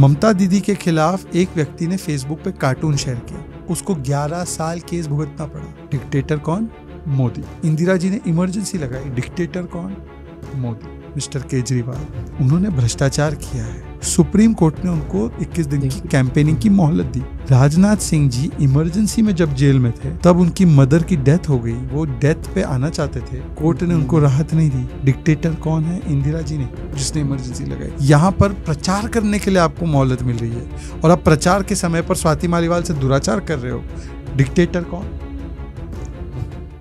ममता दीदी के खिलाफ एक व्यक्ति ने फेसबुक पे कार्टून शेयर किया उसको 11 साल केस भुगतना पड़ा डिक्टेटर कौन मोदी इंदिरा जी ने इमरजेंसी लगाई डिक्टेटर कौन मोदी मिस्टर केजरीवाल उन्होंने भ्रष्टाचार किया है सुप्रीम कोर्ट ने उनको 21 दिन की कैंपेनिंग की मोहलत दी राजनाथ सिंह जी इमरजेंसी में जब जेल में थे तब उनकी मदर की डेथ हो गई वो डेथ पे आना चाहते थे कोर्ट ने उनको राहत नहीं दी डिक्टेटर कौन है इंदिरा जी ने जिसने इमरजेंसी लगाई यहाँ पर प्रचार करने के लिए आपको मोहलत मिल रही है और आप प्रचार के समय पर स्वाति मालीवाल से दुराचार कर रहे हो डिक्टेटर कौन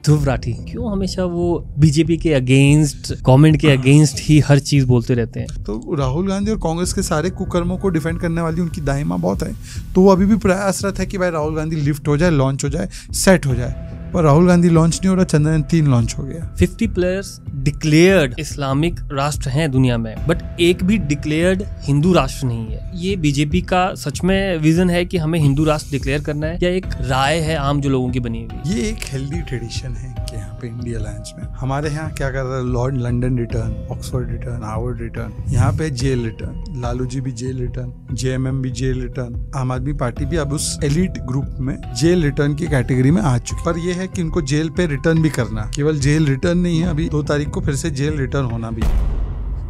ध्रुव राठी क्यों हमेशा वो बीजेपी के अगेंस्ट गवर्नमेंट के अगेंस्ट ही हर चीज बोलते रहते हैं तो राहुल गांधी और कांग्रेस के सारे कुकर्मों को डिफेंड करने वाली उनकी दाइमा बहुत है तो वो अभी भी प्रयासरत है कि भाई राहुल गांधी लिफ्ट हो जाए लॉन्च हो जाए सेट हो जाए पर राहुल गांधी लॉन्च नहीं हो रहा चंद्रयान तीन लॉन्च हो गया फिफ्टी प्लस डिक्लेयर्ड इस्लामिक राष्ट्र हैं दुनिया में बट एक भी डिक्लेयर्ड हिंदू राष्ट्र नहीं है ये बीजेपी का सच में विजन है कि हमें हिंदू राष्ट्र डिक्लेयर करना है या एक राय है आम जो लोगों की बनी हुई ये एक हेल्दी ट्रेडिशन है यहाँ पे इंडिया अलायंस में हमारे यहाँ क्या कर रहा है lord London return Oxford return Harvard return यहाँ पे जेल रिटर्न लालू जी भी जेल रिटर्न जेएमएम भी jail return Aam Aadmi party भी अब उस एलिट ग्रुप में जेल रिटर्न की कैटेगरी में आ चुकी पर ये है कि उनको जेल पे रिटर्न भी करना केवल जेल रिटर्न नहीं है अभी दो तारीख को फिर से जेल रिटर्न होना भी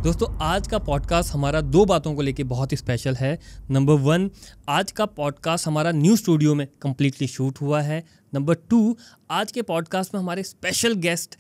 दोस्तों आज का पॉडकास्ट हमारा दो बातों को लेके बहुत ही स्पेशल है नंबर वन आज का पॉडकास्ट हमारा न्यू स्टूडियो में कम्प्लीटली शूट हुआ है नंबर टू आज के पॉडकास्ट में हमारे स्पेशल गेस्ट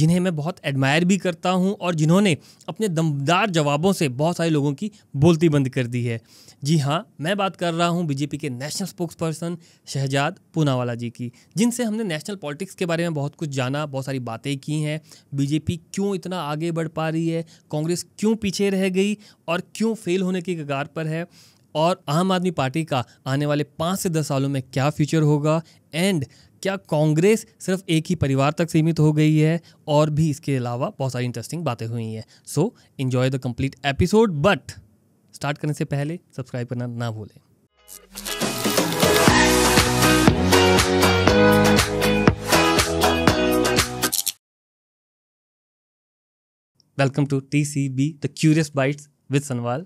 जिन्हें मैं बहुत एडमायर भी करता हूं और जिन्होंने अपने दमदार जवाबों से बहुत सारे लोगों की बोलती बंद कर दी है जी हाँ मैं बात कर रहा हूँ बीजेपी के national spokesperson Shehzad Poonawalla ji की जिनसे हमने नेशनल पॉलिटिक्स के बारे में बहुत कुछ जाना बहुत सारी बातें की हैं बीजेपी क्यों इतना आगे बढ़ पा रही है कांग्रेस क्यों पीछे रह गई और क्यों फेल होने की कगार पर है और आम आदमी पार्टी का आने वाले पाँच से दस सालों में क्या फ्यूचर होगा एंड क्या कांग्रेस सिर्फ एक ही परिवार तक सीमित हो गई है और भी इसके अलावा बहुत सारी इंटरेस्टिंग बातें हुई हैं so enjoy the complete episode but start करने से पहले सब्सक्राइब करना ना भूलें welcome to T C B the curious bytes with Sanwal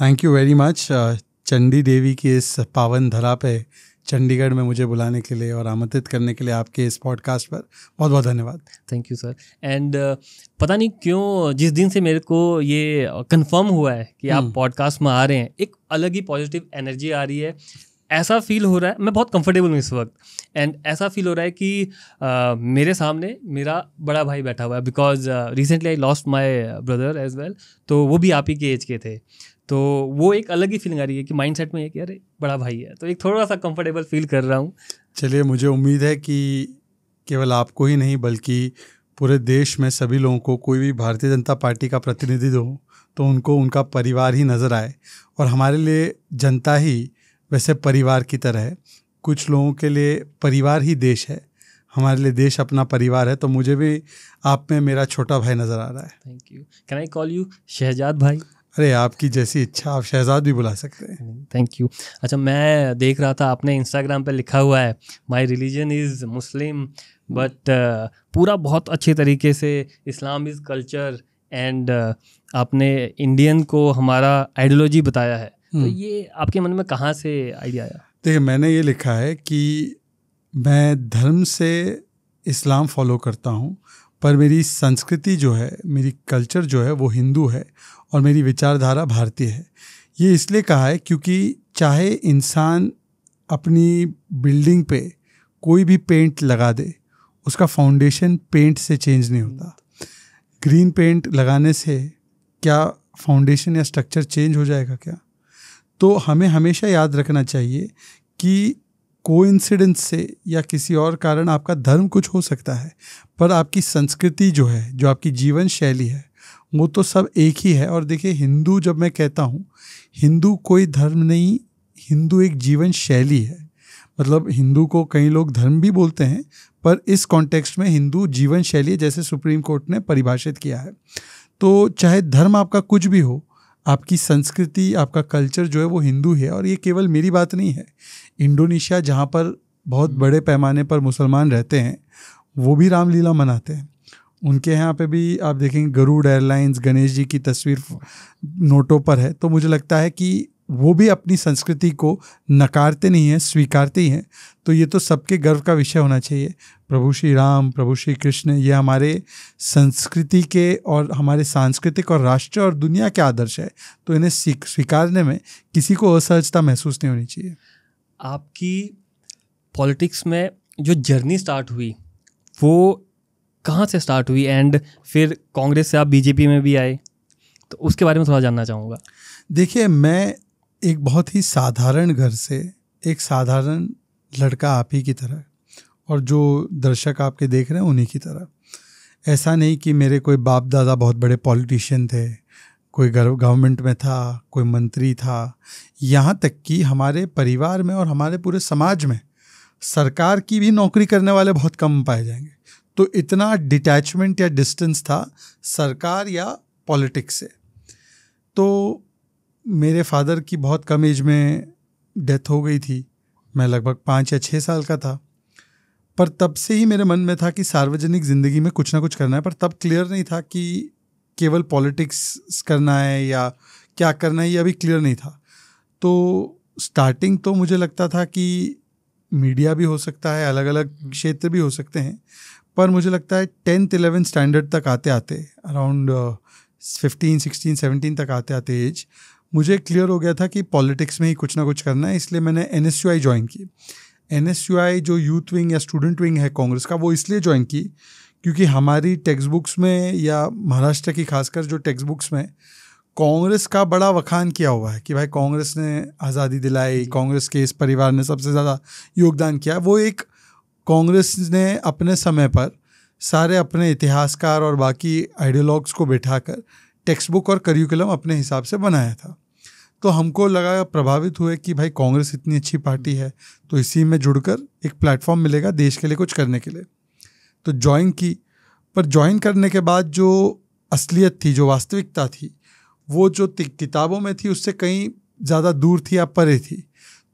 thank you very much Chandi Devi की इस पावन धरा पे चंडीगढ़ में मुझे बुलाने के लिए और आमंत्रित करने के लिए आपके इस पॉडकास्ट पर बहुत बहुत धन्यवाद थैंक यू सर एंड पता नहीं क्यों जिस दिन से मेरे को ये कंफर्म uh, हुआ है कि आप पॉडकास्ट हम्म। में आ रहे हैं एक अलग ही पॉजिटिव एनर्जी आ रही है ऐसा फील हो रहा है मैं बहुत कंफर्टेबल हूँ इस वक्त एंड ऐसा फील हो रहा है कि आ, uh, मेरे सामने मेरा बड़ा भाई बैठा हुआ है because recently I lost my brother as well तो वो भी आप ही के एज के थे तो वो एक अलग ही फीलिंग आ रही है कि माइंड सेट में है कि अरे बड़ा भाई है तो एक थोड़ा सा कंफर्टेबल फील कर रहा हूँ चलिए मुझे उम्मीद है कि केवल आपको ही नहीं बल्कि पूरे देश में सभी लोगों को कोई भी भारतीय जनता पार्टी का प्रतिनिधि दो तो उनको उनका परिवार ही नज़र आए और हमारे लिए जनता ही वैसे परिवार की तरह है कुछ लोगों के लिए परिवार ही देश है हमारे लिए देश अपना परिवार है तो मुझे भी आप में मेरा छोटा भाई नज़र आ रहा है thank you can I call you Shehzad भाई अरे आपकी जैसी इच्छा आप शहजाद भी बुला सकते हैं थैंक यू अच्छा मैं देख रहा था आपने इंस्टाग्राम पे लिखा हुआ है my religion is Muslim but पूरा बहुत अच्छे तरीके से इस्लाम इज़ कल्चर एंड आपने इंडियन को हमारा आइडियोलॉजी बताया है हम्म। तो ये आपके मन में कहाँ से आइडिया आया देखिए मैंने ये लिखा है कि मैं धर्म से इस्लाम फॉलो करता हूँ पर मेरी संस्कृति जो है मेरी कल्चर जो है वो हिंदू है और मेरी विचारधारा भारतीय है ये इसलिए कहा है क्योंकि चाहे इंसान अपनी बिल्डिंग पे कोई भी पेंट लगा दे उसका फाउंडेशन पेंट से चेंज नहीं होता ग्रीन पेंट लगाने से क्या फाउंडेशन या स्ट्रक्चर चेंज हो जाएगा क्या तो हमें हमेशा याद रखना चाहिए कि कोइंसिडेंस से या किसी और कारण आपका धर्म कुछ हो सकता है पर आपकी संस्कृति जो है जो आपकी जीवन शैली है वो तो सब एक ही है और देखिए हिंदू जब मैं कहता हूँ हिंदू कोई धर्म नहीं हिंदू एक जीवन शैली है मतलब हिंदू को कई लोग धर्म भी बोलते हैं पर इस कॉन्टेक्स्ट में हिंदू जीवन शैली जैसे सुप्रीम कोर्ट ने परिभाषित किया है तो चाहे धर्म आपका कुछ भी हो आपकी संस्कृति आपका कल्चर जो है वो हिंदू है और ये केवल मेरी बात नहीं है इंडोनेशिया जहाँ पर बहुत हम्म। बड़े पैमाने पर मुसलमान रहते हैं वो भी रामलीला मनाते हैं उनके यहाँ पे भी आप देखेंगे गरुड़ एयरलाइंस गणेश जी की तस्वीर नोटों पर है तो मुझे लगता है कि वो भी अपनी संस्कृति को नकारते नहीं हैं स्वीकारते ही हैं तो ये तो सबके गर्व का विषय होना चाहिए प्रभु श्री राम प्रभु श्री कृष्ण ये हमारे संस्कृति के और हमारे सांस्कृतिक और राष्ट्र और दुनिया के आदर्श है तो इन्हें स्वीकारने में किसी को असहजता महसूस नहीं होनी चाहिए आपकी पॉलिटिक्स में जो जर्नी स्टार्ट हुई वो कहाँ से स्टार्ट हुई एंड फिर कांग्रेस से आप बीजेपी में भी आए तो उसके बारे में थोड़ा जानना चाहूँगा देखिए मैं एक बहुत ही साधारण घर से एक साधारण लड़का आप ही की तरह और जो दर्शक आपके देख रहे हैं उन्हीं की तरह ऐसा नहीं कि मेरे कोई बाप दादा बहुत बड़े पॉलिटिशियन थे कोई गवर्नमेंट में था कोई मंत्री था यहाँ तक कि हमारे परिवार में और हमारे पूरे समाज में सरकार की भी नौकरी करने वाले बहुत कम पाए जाएंगे तो इतना डिटैचमेंट या डिस्टेंस था सरकार या पॉलिटिक्स से मेरे फादर की बहुत कम एज में डेथ हो गई थी मैं लगभग पाँच या छः साल का था पर तब से ही मेरे मन में था कि सार्वजनिक ज़िंदगी में कुछ ना कुछ करना है पर तब क्लियर नहीं था कि केवल पॉलिटिक्स करना है या क्या करना है ये अभी क्लियर नहीं था तो स्टार्टिंग तो मुझे लगता था कि मीडिया भी हो सकता है अलग अलग क्षेत्र भी हो सकते हैं पर मुझे लगता है टेंथ इलेवेंथ स्टैंडर्ड तक आते आते अराउंड फिफ्टीन सिक्सटीन सेवनटीन तक आते आते एज मुझे क्लियर हो गया था कि पॉलिटिक्स में ही कुछ ना कुछ करना है इसलिए मैंने एन ज्वाइन की एन जो यूथ विंग या स्टूडेंट विंग है कांग्रेस का वो इसलिए ज्वाइन की क्योंकि हमारी टेक्स्ट बुक्स में या महाराष्ट्र की खासकर जो टेक्स्ट बुक्स में कांग्रेस का बड़ा वखान किया हुआ है कि भाई कांग्रेस ने आज़ादी दिलाई कांग्रेस के इस परिवार ने सबसे ज़्यादा योगदान किया वो एक कांग्रेस ने अपने समय पर सारे अपने इतिहासकार और बाकी आइडियोलॉग्स को बैठा कर टेक्स्ट बुक और करिकुलम अपने हिसाब से बनाया था तो हमको लगा प्रभावित हुए कि भाई कांग्रेस इतनी अच्छी पार्टी है तो इसी में जुड़कर एक प्लेटफॉर्म मिलेगा देश के लिए कुछ करने के लिए तो ज्वाइन की पर ज्वाइन करने के बाद जो असलियत थी जो वास्तविकता थी वो जो किताबों में थी उससे कहीं ज़्यादा दूर थी या परे थी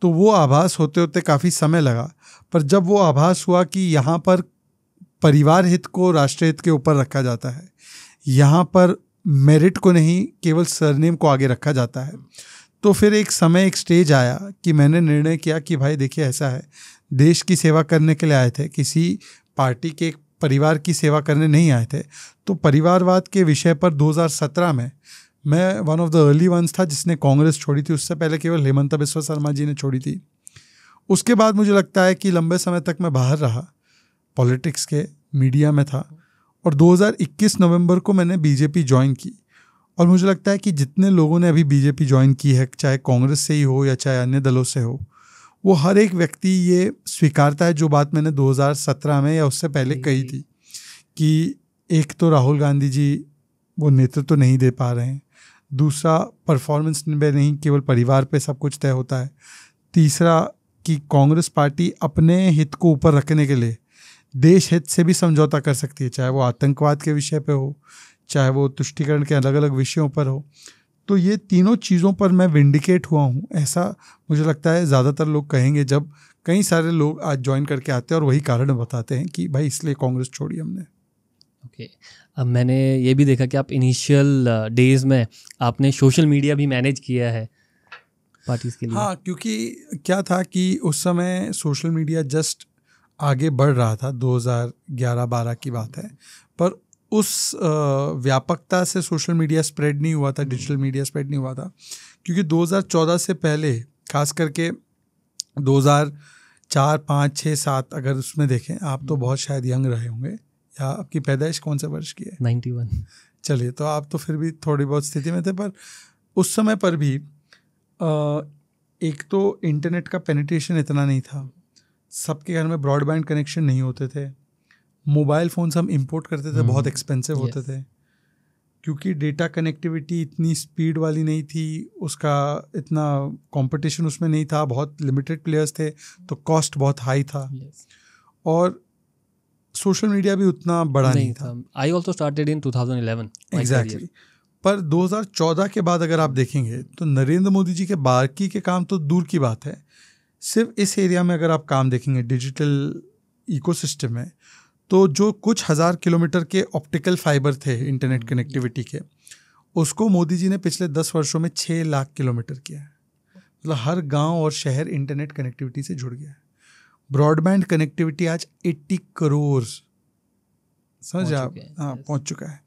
तो वो आभास होते होते काफ़ी समय लगा पर जब वो आभास हुआ कि यहाँ पर परिवार हित को राष्ट्र हित के ऊपर रखा जाता है यहाँ पर मेरिट को नहीं केवल सरनेम को आगे रखा जाता है तो फिर एक समय एक स्टेज आया कि मैंने निर्णय किया कि भाई देखिए ऐसा है देश की सेवा करने के लिए आए थे किसी पार्टी के एक परिवार की सेवा करने नहीं आए थे तो परिवारवाद के विषय पर 2017 में मैं one of the early ones था जिसने कांग्रेस छोड़ी थी उससे पहले केवल हेमंत बिस्वा शर्मा जी ने छोड़ी थी उसके बाद मुझे लगता है कि लंबे समय तक मैं बाहर रहा पॉलिटिक्स के मीडिया में था और 2021 नवंबर को मैंने बीजेपी ज्वाइन की और मुझे लगता है कि जितने लोगों ने अभी बीजेपी ज्वाइन की है चाहे कांग्रेस से ही हो या चाहे अन्य दलों से हो वो हर एक व्यक्ति ये स्वीकारता है जो बात मैंने 2017 में या उससे पहले कही थी कि एक तो राहुल गांधी जी वो नेतृत्व तो नहीं दे पा रहे हैं दूसरा परफॉर्मेंस में नहीं केवल परिवार पे सब कुछ तय होता है तीसरा कि कांग्रेस पार्टी अपने हित को ऊपर रखने के लिए देश हित से भी समझौता कर सकती है चाहे वो आतंकवाद के विषय पे हो चाहे वो तुष्टिकरण के अलग अलग विषयों पर हो तो ये तीनों चीज़ों पर मैं विंडिकेट हुआ हूँ ऐसा मुझे लगता है ज़्यादातर लोग कहेंगे जब कई सारे लोग आज ज्वाइन करके आते हैं और वही कारण बताते हैं कि भाई इसलिए कांग्रेस छोड़ी हमने ओके अब मैंने ये भी देखा कि आप इनिशियल डेज uh, में आपने सोशल मीडिया भी मैनेज किया है पार्टीज के लिए हाँ क्योंकि क्या था कि उस समय सोशल मीडिया जस्ट आगे बढ़ रहा था 2011-12 की बात है पर उस व्यापकता से सोशल मीडिया स्प्रेड नहीं हुआ था डिजिटल मीडिया स्प्रेड नहीं हुआ था क्योंकि 2014 से पहले खास करके 2004 पाँच छः सात अगर उसमें देखें आप तो बहुत शायद यंग रहे होंगे या आपकी पैदाइश कौन से वर्ष की है 91 चलिए तो आप तो फिर भी थोड़ी बहुत स्थिति में थे पर उस समय पर भी आ, एक तो इंटरनेट का पेनिट्रेशन इतना नहीं था सबके घर में ब्रॉडबैंड कनेक्शन नहीं होते थे मोबाइल फ़ोन्स हम इम्पोर्ट करते थे बहुत एक्सपेंसिव हम्म। होते थे क्योंकि डेटा कनेक्टिविटी इतनी स्पीड वाली नहीं थी उसका इतना कंपटीशन उसमें नहीं था बहुत लिमिटेड प्लेयर्स थे तो कॉस्ट बहुत हाई था yes. और सोशल मीडिया भी उतना बड़ा नहीं, नहीं था I also started in 2011 exactly पर 2014 के बाद अगर आप देखेंगे तो नरेंद्र मोदी जी के बाकी के काम तो दूर की बात है सिर्फ इस एरिया में अगर आप काम देखेंगे डिजिटल इकोसिस्टम में तो जो कुछ हज़ार किलोमीटर के ऑप्टिकल फाइबर थे इंटरनेट कनेक्टिविटी हम्म, हम्म। के उसको मोदी जी ने पिछले दस वर्षों में छः लाख किलोमीटर किया है मतलब हर गांव और शहर इंटरनेट कनेक्टिविटी से जुड़ गया है ब्रॉडबैंड कनेक्टिविटी आज 80 करोड़ समझ आप हाँ पहुँच चुका है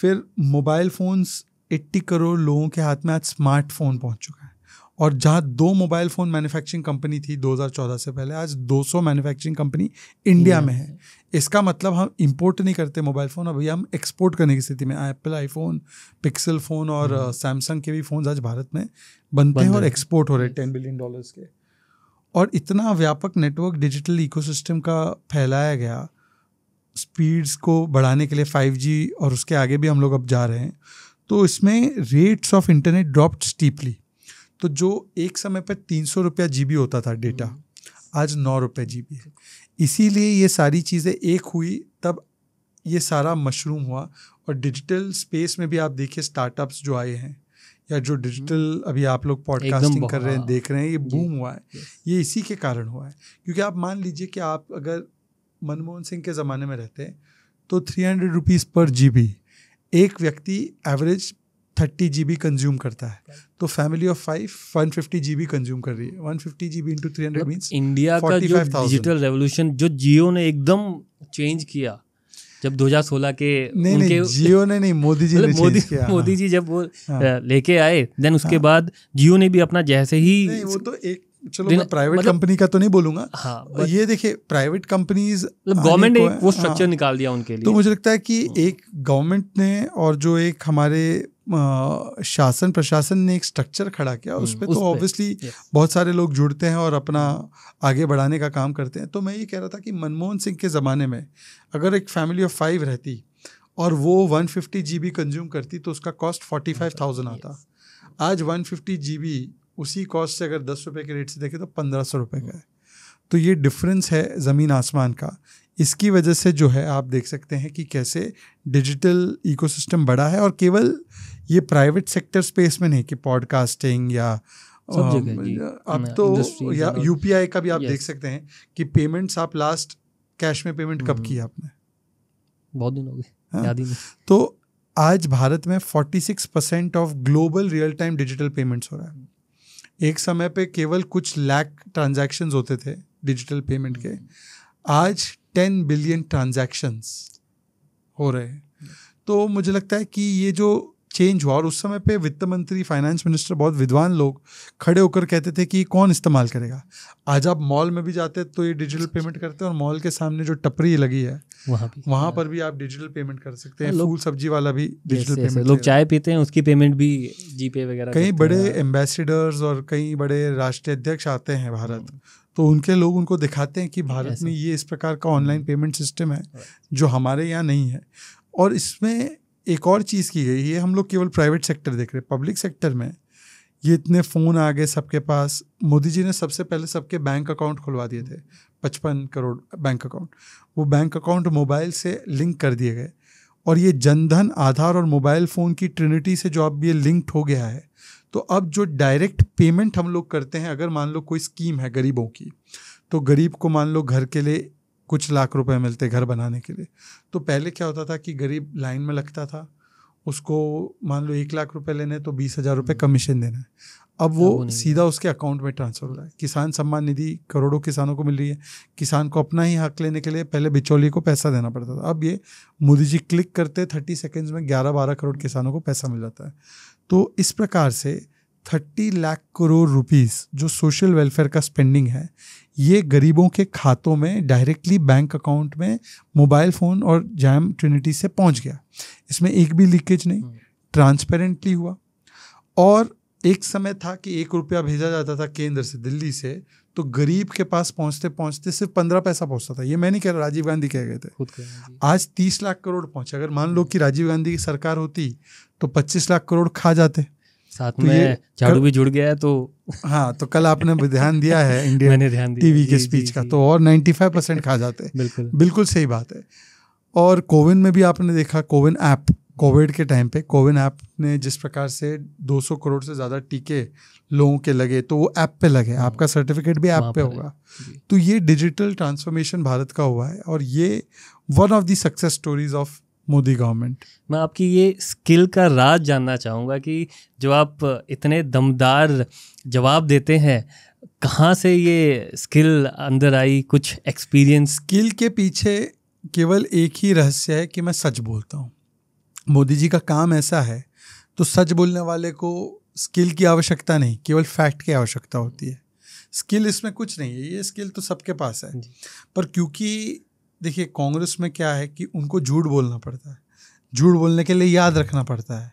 फिर मोबाइल फ़ोन्स 80 करोड़ लोगों के हाथ में आज स्मार्टफोन पहुँच चुका है और जहाँ दो मोबाइल फ़ोन मैन्युफैक्चरिंग कंपनी थी 2014 से पहले आज 200 मैन्युफैक्चरिंग कंपनी इंडिया में है इसका मतलब हम इंपोर्ट नहीं करते मोबाइल फ़ोन अभी हम एक्सपोर्ट करने की स्थिति में एप्पल आईफोन पिक्सल फ़ोन और सैमसंग हम्म। के भी फ़ोन आज भारत में बनते हैं और एक्सपोर्ट हो रहे हैं टेन बिलियन डॉलर्स के और इतना व्यापक नेटवर्क डिजिटल इकोसिस्टम का फैलाया गया स्पीड्स को बढ़ाने के लिए 5G और उसके आगे भी हम लोग अब जा रहे हैं तो इसमें rates of internet dropped steeply तो जो एक समय पर तीन सौ रुपया जी होता था डेटा हम्म। आज नौ रुपये जी है इसीलिए ये सारी चीज़ें एक हुई तब ये सारा मशरूम हुआ और डिजिटल स्पेस में भी आप देखिए स्टार्टअप्स जो आए हैं या जो डिजिटल हम्म। अभी आप लोग पॉडकास्टिंग कर रहे हैं हाँ। देख रहे हैं ये बूम हुआ है ये इसी के कारण हुआ है क्योंकि आप मान लीजिए कि आप अगर मनमोहन सिंह के ज़माने में रहते हैं तो थ्री हंड्रेड रुपीज़ पर जी एक व्यक्ति average thirty G B consume करता है तो family of five one fifty G B consume कर रही है one fifty G B into three hundred mean India का जो डिजिटल रेवोल्यूशन जो जियो ने एकदम चेंज किया जब 2016 के नहीं उनके नहीं जियो ने नहीं मोदी जी ने मतलब मोदी किया मोदी जी जब वो हाँ, लेके आए देन उसके हाँ, बाद जियो ने भी अपना जैसे ही नहीं, वो तो एक चलो मैं प्राइवेट मतलब, कंपनी का तो नहीं बोलूंगा हाँ, ये देखिए प्राइवेट कंपनीज गवर्नमेंट ने वो स्ट्रक्चर हाँ, निकाल दिया उनके तो लिए तो मुझे लगता है कि हाँ। एक गवर्नमेंट ने और जो एक हमारे शासन प्रशासन ने एक स्ट्रक्चर खड़ा किया हम्म, उस पर तो ऑब्वियसली बहुत सारे लोग जुड़ते हैं और अपना आगे बढ़ाने का काम करते हैं तो मैं ये कह रहा था कि मनमोहन सिंह के ज़माने में अगर एक फैमिली ऑफ फाइव रहती और वो वन फिफ्टी कंज्यूम करती तो उसका कॉस्ट थाउजेंड आता आज वन फिफ्टी उसी कॉस्ट से अगर दस रुपये के रेट से देखें तो पंद्रह सौ रुपये का है तो ये डिफरेंस है ज़मीन आसमान का इसकी वजह से जो है आप देख सकते हैं कि कैसे डिजिटल इकोसिस्टम बड़ा है और केवल ये प्राइवेट सेक्टर स्पेस में नहीं कि पॉडकास्टिंग या um, अब तो या यूपीआई का भी आप देख सकते हैं कि पेमेंट्स आप लास्ट कैश में पेमेंट कब हम्म। किया आपने बहुत दिन हो गए हाँ। याद ही नहीं तो आज भारत में 46 percent of global real time digital payments हो रहा है एक समय पे केवल कुछ लैक ट्रांजेक्शन होते थे डिजिटल पेमेंट के आज टेन बिलियन ट्रांजैक्शंस हो रहे हैं तो मुझे लगता है कि ये जो चेंज हुआ और उस समय पे वित्त मंत्री फाइनेंस मिनिस्टर बहुत विद्वान लोग खड़े होकर कहते थे कि कौन इस्तेमाल करेगा आज आप मॉल में भी जाते तो ये डिजिटल पेमेंट करते हैं और मॉल के सामने जो टपरी लगी है वहाँ भी वहाँ पर भी आप डिजिटल पेमेंट कर सकते हैं हाँ, फूल सब्जी वाला भी डिजिटल पेमेंट लोग चाय पीते हैं उसकी पेमेंट भी जीपे वगैरह कई बड़े एम्बेसडर्स और कई बड़े राष्ट्रीय अध्यक्ष आते हैं भारत हाँ। तो उनके लोग उनको दिखाते हैं कि भारत में ये इस प्रकार का ऑनलाइन पेमेंट सिस्टम है जो हमारे यहाँ नहीं है और इसमें एक और चीज़ की गई है हम लोग केवल प्राइवेट सेक्टर देख रहे हैं पब्लिक सेक्टर में ये इतने फ़ोन आ गए सबके पास मोदी जी ने सबसे पहले सबके बैंक अकाउंट खुलवा दिए थे पचपन करोड़ बैंक अकाउंट वो बैंक अकाउंट मोबाइल से लिंक कर दिए गए और ये जनधन आधार और मोबाइल फ़ोन की ट्रिनिटी से जो अब ये लिंक्ड हो गया है तो अब जो डायरेक्ट पेमेंट हम लोग करते हैं अगर मान लो कोई स्कीम है गरीबों की तो गरीब को मान लो घर के लिए कुछ लाख रुपए मिलते घर बनाने के लिए तो पहले क्या होता था कि गरीब लाइन में लगता था उसको मान लो एक लाख रुपए लेने तो बीस हज़ार रुपये हम्म। कमीशन देना है अब वो सीधा उसके अकाउंट में ट्रांसफर हो रहा है किसान सम्मान निधि करोड़ों किसानों को मिल रही है किसान को अपना ही हक लेने के लिए पहले बिचौलिए को पैसा देना पड़ता था अब ये मोदी जी क्लिक करते थर्टी सेकेंड्स में ग्यारह बारह करोड़ किसानों को पैसा मिल जाता है तो इस प्रकार से थर्टी लाख करोड़ रुपीस जो सोशल वेलफेयर का स्पेंडिंग है ये गरीबों के खातों में डायरेक्टली बैंक अकाउंट में मोबाइल फ़ोन और जैम ट्रिनिटी से पहुंच गया इसमें एक भी लीकेज नहीं ट्रांसपेरेंटली हम्म। हुआ और एक समय था कि एक रुपया भेजा जाता था केंद्र से दिल्ली से तो गरीब के पास पहुंचते पहुंचते सिर्फ पंद्रह पैसा पहुंचता था ये मैं नहीं कह रहा राजीव गांधी कह गए थे आज तीस लाख करोड़ पहुंचे अगर मान लो हम्म। कि राजीव गांधी की सरकार होती तो पच्चीस लाख करोड़ खा जाते साथ तो में झाड़ू भी जुड़ गया है तो हाँ तो कल आपने ध्यान दिया है इंडिया मैंने ध्यान दिया टीवी के स्पीच का तो और नाइन्टी फाइव परसेंट खा जाते हैं बिल्कुल बिल्कुल सही बात है और कोविन में भी आपने देखा कोविन ऐप कोविड के टाइम पे कोविन ऐप ने जिस प्रकार से 200 करोड़ से ज़्यादा टीके लोगों के लगे तो वो ऐप पे लगे हाँ। आपका सर्टिफिकेट भी ऐप पे होगा तो ये डिजिटल ट्रांसफॉर्मेशन भारत का हुआ है और ये one of the success stories of Modi government मैं आपकी ये स्किल का राज जानना चाहूँगा कि जो आप इतने दमदार जवाब देते हैं कहाँ से ये स्किल अंदर आई कुछ एक्सपीरियंस स्किल के पीछे केवल एक ही रहस्य है कि मैं सच बोलता हूँ मोदी जी का काम ऐसा है तो सच बोलने वाले को स्किल की आवश्यकता नहीं केवल फैक्ट की आवश्यकता होती है स्किल इसमें कुछ नहीं है ये स्किल तो सबके पास है पर क्योंकि देखिए कांग्रेस में क्या है कि उनको झूठ बोलना पड़ता है झूठ बोलने के लिए याद रखना पड़ता है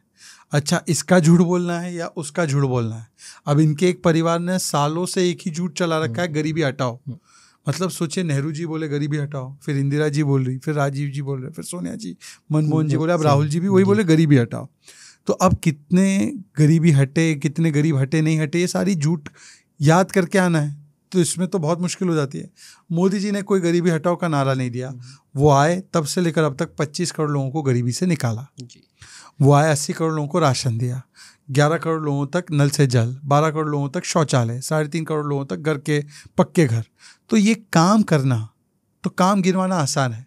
अच्छा इसका झूठ बोलना है या उसका झूठ बोलना है अब इनके एक परिवार ने सालों से एक ही झूठ चला रखा है गरीबी हटाओ हम्म। मतलब सोचिए नेहरू जी बोले गरीबी हटाओ फिर इंदिरा जी बोल रही फिर राजीव जी बोल रहे फिर सोनिया जी मनमोहन जी बोले अब राहुल जी भी वही बोले गरीबी हटाओ तो अब कितने गरीबी हटे कितने गरीब हटे नहीं हटे ये सारी झूठ याद करके आना है तो इसमें तो बहुत मुश्किल हो जाती है मोदी जी ने कोई गरीबी हटाओ का नारा नहीं दिया वो आए तब से लेकर अब तक 25 करोड़ लोगों को गरीबी से निकाला जी वो आए 80 करोड़ लोगों को राशन दिया 11 करोड़ लोगों तक नल से जल 12 करोड़ लोगों तक शौचालय साढ़े तीन करोड़ लोगों तक घर के पक्के घर तो ये काम करना तो काम गिरवाना आसान है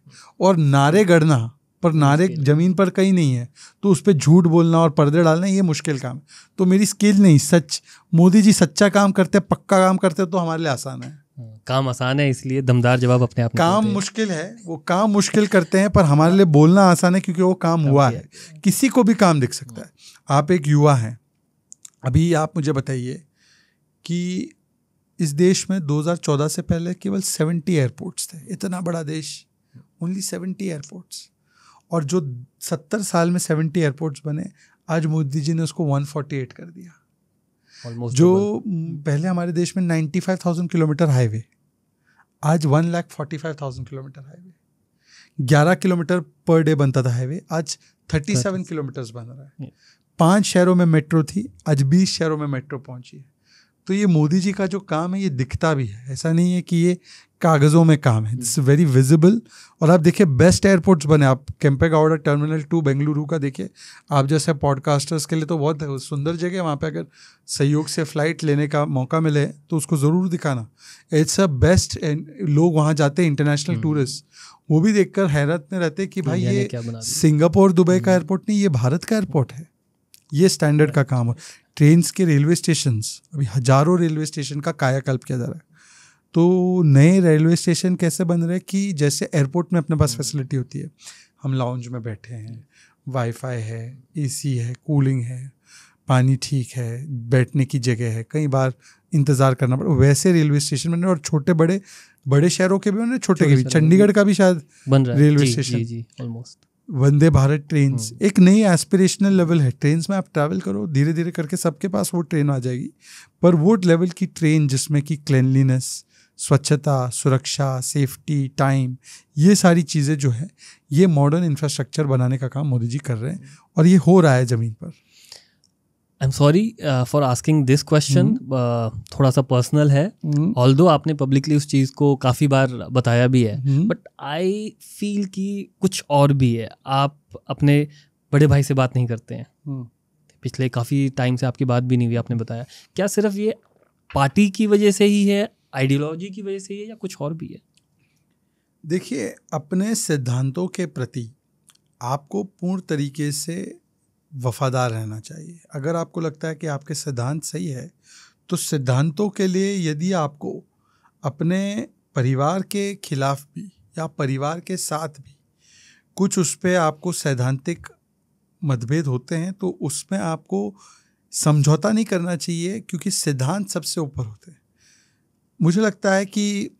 और नारे गढ़ना पर नारे जमीन पर कहीं नहीं है तो उस पर झूठ बोलना और पर्दे डालना ये मुश्किल काम है तो मेरी स्किल नहीं सच मोदी जी सच्चा काम करते पक्का काम करते तो हमारे लिए आसान है हम्म, काम आसान है इसलिए दमदार जवाब अपने आप काम मुश्किल है वो काम मुश्किल करते हैं पर हमारे लिए बोलना आसान है क्योंकि वो काम हुआ है किसी को भी काम दिख सकता है हम्म। आप एक युवा हैं अभी आप मुझे बताइए कि इस देश में 2014 से पहले केवल 70 एयरपोर्ट्स थे इतना बड़ा देश ओनली 70 एयरपोर्ट्स और जो सत्तर साल में सेवेंटी एयरपोर्ट्स बने आज मोदी जी ने उसको वन फोर्टी एट कर दिया Almost जो पहले हमारे देश में ninety five thousand kilometre highway आज one lakh forty five thousand kilometre highway ग्यारह किलोमीटर पर डे बनता था हाईवे आज थर्टी सेवन किलोमीटर्स बन रहा है पांच शहरों में मेट्रो थी आज बीस शहरों में मेट्रो पहुंची है तो ये मोदी जी का जो काम है ये दिखता भी है ऐसा नहीं है कि ये कागजों में काम है इट्स वेरी विजिबल और आप देखिए बेस्ट एयरपोर्ट्स बने आप गाउडा टर्मिनल टू बेंगलुरु का देखिए आप जैसे पॉडकास्टर्स के लिए तो बहुत सुंदर जगह है वहाँ पे अगर सहयोग से फ्लाइट लेने का मौका मिले तो उसको ज़रूर दिखाना इट्स अ बेस्ट लोग वहाँ जाते हैं इंटरनेशनल टूरिस्ट हम्म। वो भी कर हैरत में रहते कि भाई ये सिंगापुर दुबई का एयरपोर्ट हम्म। नहीं ये भारत का एयरपोर्ट है ये स्टैंडर्ड का काम है ट्रेन्स के रेलवे स्टेशन अभी हजारों रेलवे स्टेशन का कायाकल्प किया जा रहा है तो नए रेलवे स्टेशन कैसे बन रहे कि जैसे एयरपोर्ट में अपने पास हम्म। फैसिलिटी होती है हम लाउंज में बैठे हैं वाईफाई है एसी है कूलिंग है पानी ठीक है बैठने की जगह है कई बार इंतज़ार करना पड़ा वैसे रेलवे स्टेशन बने और छोटे बड़े बड़े शहरों के भी बने छोटे के भी चंडीगढ़ का भी शायद बन रहा है railway station almost Vande Bharat train hmm. एक नई एस्पिरेशनल लेवल है ट्रेन में आप ट्रैवल करो धीरे धीरे करके सबके पास वो ट्रेन आ जाएगी पर वो लेवल की ट्रेन जिसमें कि क्लेनलीनेस स्वच्छता सुरक्षा सेफ्टी टाइम ये सारी चीज़ें जो है ये मॉडर्न इंफ्रास्ट्रक्चर बनाने का काम मोदी जी कर रहे हैं और ये हो रहा है ज़मीन पर I am sorry for asking this question थोड़ा सा पर्सनल है ऑल हम्म। दो आपने पब्लिकली उस चीज़ को काफ़ी बार बताया भी है बट आई फील कि कुछ और भी है आप अपने बड़े भाई से बात नहीं करते हैं hmm. पिछले काफ़ी टाइम से आपकी बात भी नहीं हुई आपने बताया क्या सिर्फ ये पार्टी की वजह से ही है आइडियोलॉजी की वजह से ही है या कुछ और भी है देखिए अपने सिद्धांतों के प्रति आपको पूर्ण तरीके से वफादार रहना चाहिए अगर आपको लगता है कि आपके सिद्धांत सही है तो सिद्धांतों के लिए यदि आपको अपने परिवार के खिलाफ भी या परिवार के साथ भी कुछ उस पर आपको सैद्धांतिक मतभेद होते हैं तो उसमें आपको समझौता नहीं करना चाहिए क्योंकि सिद्धांत सबसे ऊपर होते हैं मुझे लगता है कि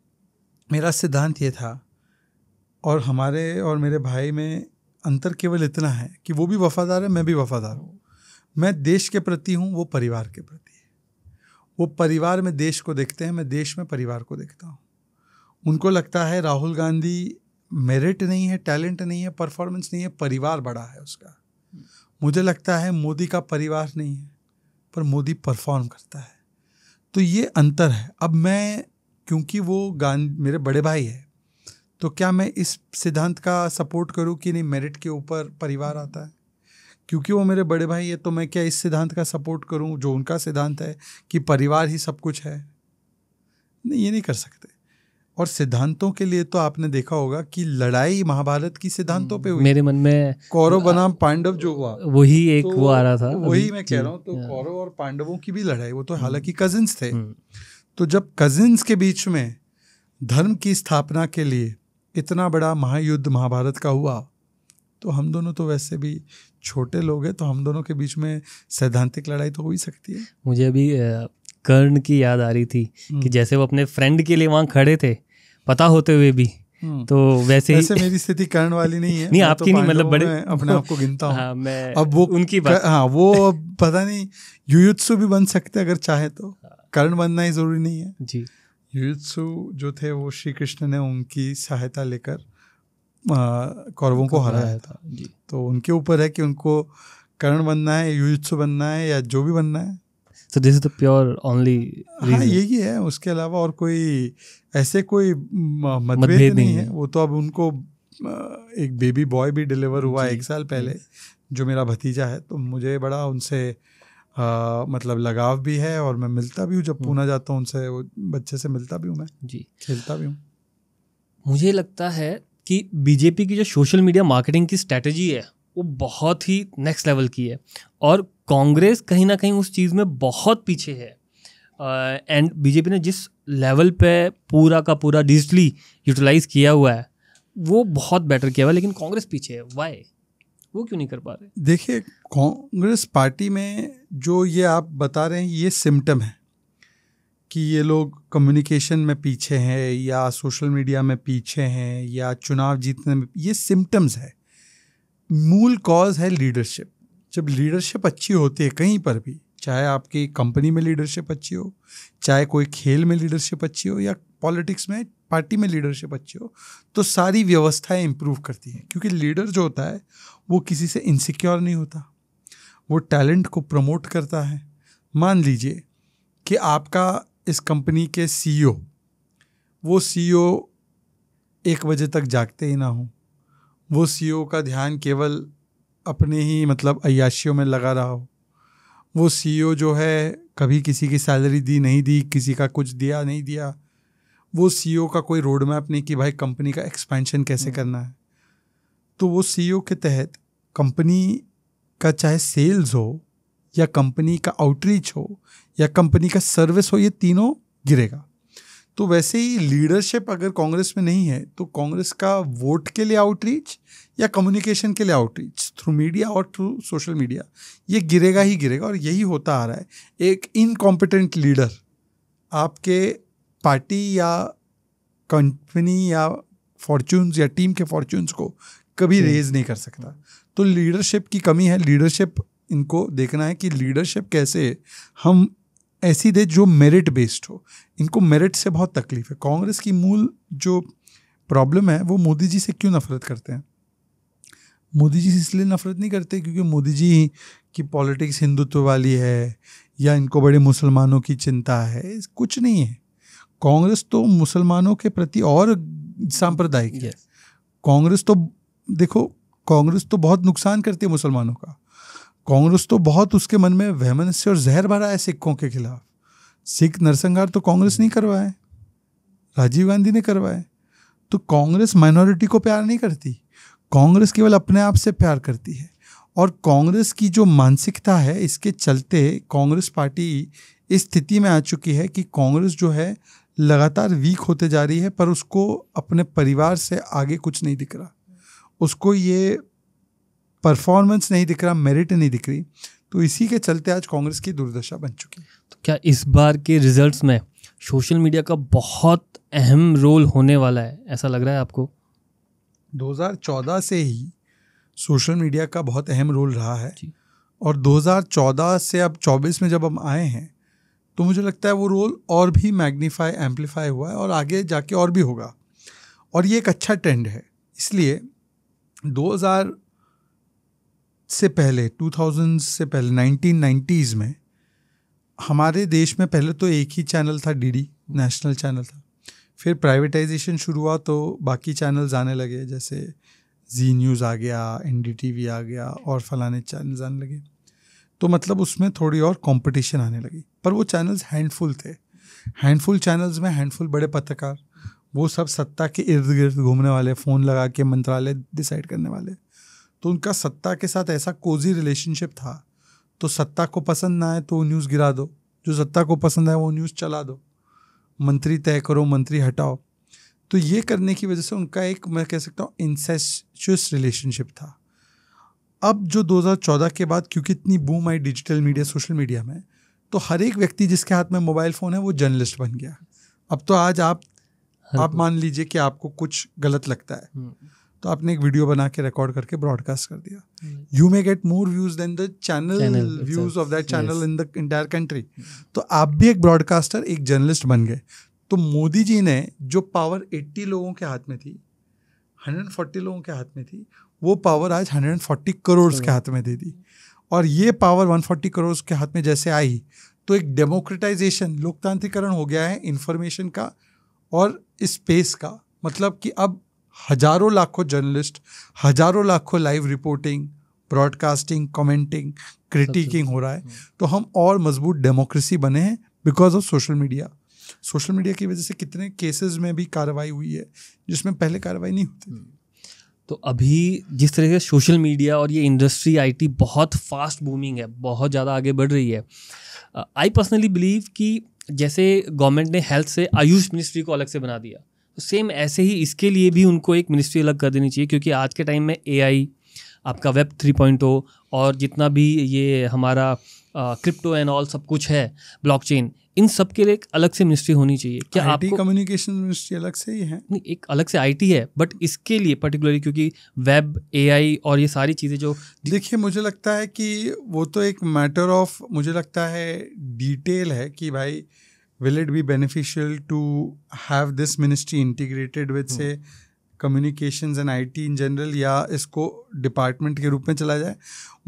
मेरा सिद्धांत ये था और हमारे और मेरे भाई में अंतर केवल इतना है कि वो भी वफ़ादार है मैं भी वफ़ादार हूँ मैं देश के प्रति हूँ वो परिवार के प्रति है वो परिवार में देश को देखते हैं मैं देश में परिवार को देखता हूँ उनको लगता है राहुल गांधी मेरिट नहीं है टैलेंट नहीं है परफॉर्मेंस नहीं है परिवार बड़ा है उसका मुझे लगता है मोदी का परिवार नहीं है पर मोदी परफॉर्म करता है तो ये अंतर है अब मैं क्योंकि वो गान मेरे बड़े भाई है तो क्या मैं इस सिद्धांत का सपोर्ट करूं कि नहीं मेरिट के ऊपर परिवार आता है क्योंकि वो मेरे बड़े भाई है तो मैं क्या इस सिद्धांत का सपोर्ट करूं जो उनका सिद्धांत है कि परिवार ही सब कुछ है नहीं ये नहीं कर सकते और सिद्धांतों के लिए तो आपने देखा होगा कि लड़ाई महाभारत की सिद्धांतों पे हुई मेरे मन में कौरव बनाम पांडव जो हुआ वही एक तो वो आ रहा था वही मैं कह रहा हूँ तो हाँ। कौरव और पांडवों की भी लड़ाई वो तो हम्म। हालांकि कजिन्स थे हम्म। तो जब कजिन्स के बीच में धर्म की स्थापना के लिए इतना बड़ा महायुद्ध महाभारत का हुआ तो हम दोनों तो वैसे भी छोटे लोग हैं तो हम दोनों के बीच में सैद्धांतिक लड़ाई तो हो ही सकती है मुझे अभी कर्ण की याद आ रही थी कि हम्म। जैसे वो अपने फ्रेंड के लिए वहाँ खड़े थे पता होते हुए भी हम्म। तो वैसे वैसे मेरी स्थिति कर्ण वाली नहीं है नहीं आपकी तो नहीं मतलब बड़े अपने आप को गिनता हूँ हाँ, मैं अब वो उनकी बात हाँ वो अब पता नहीं युयुत्सु भी बन सकते अगर चाहे तो कर्ण बनना ही जरूरी नहीं है जी युयुत्सु जो थे वो श्री कृष्ण ने उनकी सहायता लेकर कौरवों को हराया था तो उनके ऊपर है कि उनको कर्ण बनना है युयुत्सु बनना है या जो भी बनना है so this is the pure only हाँ यही है उसके अलावा और कोई ऐसे कोई मतभेद नहीं है वो तो अब उनको एक बेबी बॉय भी डिलीवर हुआ एक साल पहले जो मेरा भतीजा है तो मुझे बड़ा उनसे आ, मतलब लगाव भी है और मैं मिलता भी हूँ जब हम्म। पूना जाता हूँ उनसे वो बच्चे से मिलता भी हूँ मैं जी खेलता भी हूँ मुझे लगता है कि बीजेपी की जो सोशल मीडिया मार्केटिंग की स्ट्रैटेजी है वो बहुत ही नेक्स्ट लेवल की है और कांग्रेस कहीं ना कहीं उस चीज़ में बहुत पीछे है एंड uh, बीजेपी ने जिस लेवल पे पूरा का पूरा डिजिटली यूटिलाइज किया हुआ है वो बहुत बेटर किया हुआ है लेकिन कांग्रेस पीछे है वाई वो क्यों नहीं कर पा रहे देखिए कांग्रेस पार्टी में जो ये आप बता रहे हैं ये सिम्टम है कि ये लोग कम्युनिकेशन में पीछे हैं या सोशल मीडिया में पीछे हैं या चुनाव जीतने में ये सिम्टम्स है मूल कॉज है लीडरशिप जब लीडरशिप अच्छी होती है कहीं पर भी चाहे आपकी कंपनी में लीडरशिप अच्छी हो चाहे कोई खेल में लीडरशिप अच्छी हो या पॉलिटिक्स में पार्टी में लीडरशिप अच्छी हो तो सारी व्यवस्थाएं इम्प्रूव करती हैं क्योंकि लीडर जो होता है वो किसी से इनसिक्योर नहीं होता वो टैलेंट को प्रमोट करता है मान लीजिए कि आपका इस कंपनी के सी वो सी एक बजे तक जागते ही ना हो वो सी का ध्यान केवल अपने ही मतलब अयाशियों में लगा रहा हो वो सी e जो है कभी किसी की सैलरी दी नहीं दी किसी का कुछ दिया नहीं दिया वो सी e का कोई रोड मैप नहीं कि भाई कंपनी का एक्सपेंशन कैसे हम्म। करना है तो वो सी e के तहत कंपनी का चाहे सेल्स हो या कंपनी का आउटरीच हो या कंपनी का सर्विस हो ये तीनों गिरेगा तो वैसे ही लीडरशिप अगर कांग्रेस में नहीं है तो कांग्रेस का वोट के लिए आउटरीच या कम्युनिकेशन के लिए आउटरीच थ्रू मीडिया और थ्रू सोशल मीडिया ये गिरेगा ही गिरेगा और यही होता आ रहा है एक इनकॉम्पिटेंट लीडर आपके पार्टी या कंपनी या फॉर्चून्स या टीम के फॉर्चून्स को कभी रेज नहीं कर सकता तो लीडरशिप की कमी है लीडरशिप इनको देखना है कि लीडरशिप कैसे हम ऐसी दे जो मेरिट बेस्ड हो इनको मेरिट से बहुत तकलीफ है कांग्रेस की मूल जो प्रॉब्लम है वो मोदी जी से क्यों नफरत करते हैं मोदी जी से इसलिए नफरत नहीं करते क्योंकि मोदी जी की पॉलिटिक्स हिंदुत्व वाली है या इनको बड़े मुसलमानों की चिंता है कुछ नहीं है कांग्रेस तो मुसलमानों के प्रति और सांप्रदायिक है yes. कांग्रेस तो देखो कांग्रेस तो बहुत नुकसान करती है मुसलमानों का कांग्रेस तो बहुत उसके मन में वहमनस्य और जहर भरा है सिखों के खिलाफ सिख नरसंहार तो कांग्रेस नहीं करवाए राजीव गांधी ने करवाए तो कांग्रेस माइनॉरिटी को प्यार नहीं करती कांग्रेस केवल अपने आप से प्यार करती है और कांग्रेस की जो मानसिकता है इसके चलते कांग्रेस पार्टी इस स्थिति में आ चुकी है कि कांग्रेस जो है लगातार वीक होते जा रही है पर उसको अपने परिवार से आगे कुछ नहीं दिख रहा उसको ये परफॉर्मेंस नहीं दिख रहा मेरिट नहीं दिख रही तो इसी के चलते आज कांग्रेस की दुर्दशा बन चुकी है तो क्या इस बार के रिजल्ट्स में सोशल मीडिया का बहुत अहम रोल होने वाला है ऐसा लग रहा है आपको 2014 से ही सोशल मीडिया का बहुत अहम रोल रहा है और 2014 से अब 24 में जब हम आए हैं तो मुझे लगता है वो रोल और भी मैग्नीफाई एम्पलीफाई हुआ है और आगे जाके और भी होगा और ये एक अच्छा ट्रेंड है इसलिए 2000 से पहले 2000 से पहले 1990s में हमारे देश में पहले तो एक ही चैनल था डीडी नेशनल चैनल था फिर प्राइवेटाइजेशन शुरू हुआ तो बाकी चैनल्स आने लगे जैसे जी न्यूज़ आ गया एन आ गया और फलाने चैनल्स आने लगे तो मतलब उसमें थोड़ी और कंपटीशन आने लगी पर वो चैनल्स हैंडफुल थे हैंडफुल चैनल्स में हैंडफुल बड़े पत्रकार वो सब सत्ता के इर्द गिर्द घूमने वाले फ़ोन लगा के मंत्रालय डिसाइड करने वाले तो उनका सत्ता के साथ ऐसा कोजी रिलेशनशिप था तो सत्ता को पसंद ना आए तो न्यूज़ गिरा दो जो सत्ता को पसंद आए वो न्यूज़ चला दो मंत्री तय करो मंत्री हटाओ तो ये करने की वजह से उनका एक मैं कह सकता हूँ इंसेचुअस रिलेशनशिप था अब जो 2014 के बाद क्योंकि इतनी बूम आई डिजिटल मीडिया सोशल मीडिया में तो हर एक व्यक्ति जिसके हाथ में मोबाइल फ़ोन है वो जर्नलिस्ट बन गया अब तो आज आप आप मान लीजिए कि आपको कुछ गलत लगता है हम्म। तो आपने एक वीडियो बना के रिकॉर्ड करके ब्रॉडकास्ट कर दिया you may get more views than the channel views of that channel in the entire country तो आप भी एक ब्रॉडकास्टर एक जर्नलिस्ट बन गए तो मोदी जी ने जो पावर 80 लोगों के हाथ में थी 140 लोगों के हाथ में थी वो पावर आज 140 करोड़ के hmm. हाथ में दे दी और ये पावर 140 करोड़ के हाथ में जैसे आई तो एक डेमोक्रेटाइजेशन लोकतांत्रिकरण हो गया है इन्फॉर्मेशन का और स्पेस का मतलब कि अब हजारों लाखों जर्नलिस्ट हजारों लाखों live reporting broadcasting commenting critiquing हो रहा है हम्म। तो हम और मजबूत डेमोक्रेसी बने हैं because of social media social media की वजह से कितने केसेस में भी कार्रवाई हुई है जिसमें पहले कार्रवाई नहीं होती थी हम्म। तो अभी जिस तरह से सोशल मीडिया और ये इंडस्ट्री आईटी बहुत फास्ट बूमिंग है बहुत ज़्यादा आगे बढ़ रही है आई पर्सनली बिलीव कि जैसे गवर्नमेंट ने हेल्थ से आयुष मिनिस्ट्री को अलग से बना दिया सेम तो ऐसे ही इसके लिए भी उनको एक मिनिस्ट्री अलग कर देनी चाहिए क्योंकि आज के टाइम में ए आपका वेब थ्री पॉइंट और जितना भी ये हमारा क्रिप्टो एंड ऑल सब कुछ है ब्लॉकचेन इन सब के लिए एक अलग से मिनिस्ट्री होनी चाहिए क्या आई टी कम्युनिकेशन मिनिस्ट्री अलग से ही है नहीं एक अलग से आईटी है बट इसके लिए पर्टिकुलरली क्योंकि वेब एआई और ये सारी चीज़ें जो देखिए मुझे लगता है कि वो तो एक मैटर ऑफ मुझे लगता है डिटेल है कि भाई will it be beneficial to have this ministry integrated with hmm. say communications and IT in general या इसको डिपार्टमेंट के रूप में चला जाए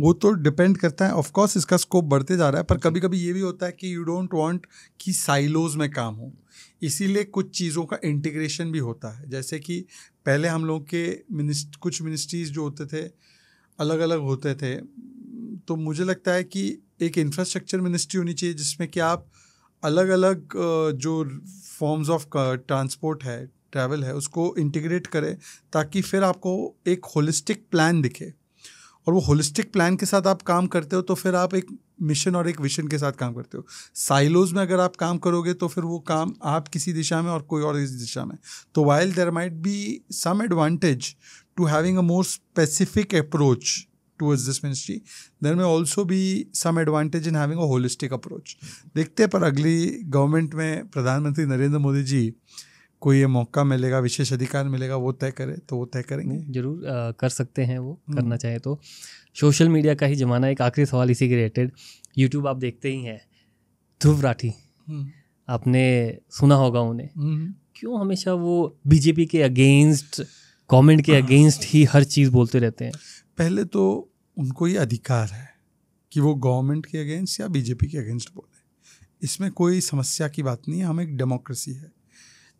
वो तो डिपेंड करता है ऑफकोर्स इसका स्कोप बढ़ते जा रहा है पर कभी कभी ये भी होता है कि यू डोंट वांट कि साइलोज में काम हो इसीलिए कुछ चीज़ों का इंटीग्रेशन भी होता है जैसे कि पहले हम लोग के मिनिस्ट कुछ मिनिस्ट्रीज जो होते थे अलग अलग होते थे तो मुझे लगता है कि एक इंफ्रास्ट्रक्चर मिनिस्ट्री होनी चाहिए जिसमें कि आप अलग अलग जो फॉर्म्स ऑफ ट्रांसपोर्ट है ट्रैवल है उसको इंटीग्रेट करें ताकि फिर आपको एक होलिस्टिक प्लान दिखे और वो होलिस्टिक प्लान के साथ आप काम करते हो तो फिर आप एक मिशन और एक विशन के साथ काम करते हो साइलोज में अगर आप काम करोगे तो फिर वो काम आप किसी दिशा में और कोई और इस दिशा में तो while there might be some advantage to having a more specific approach towards this ministry there may also be some advantage in having a holistic approach देखते हैं पर अगली गवर्नमेंट में प्रधानमंत्री नरेंद्र मोदी जी को ये मौका मिलेगा विशेष अधिकार मिलेगा वो तय करे तो वो तय करेंगे जरूर आ, कर सकते हैं वो हम्म। करना चाहे तो सोशल मीडिया का ही ज़माना एक आखिरी सवाल इसी के रिलेटेड यूट्यूब आप देखते ही हैं ध्रुव राठी हम्म। आपने सुना होगा उन्हें हम्म। क्यों हमेशा वो बीजेपी के अगेंस्ट गवर्नमेंट के अगेंस्ट हाँ। ही हर चीज़ बोलते रहते हैं पहले तो उनको ये अधिकार है कि वो गवर्नमेंट के अगेंस्ट या बीजेपी के अगेंस्ट बोले इसमें कोई समस्या की बात नहीं है हम एक डेमोक्रेसी है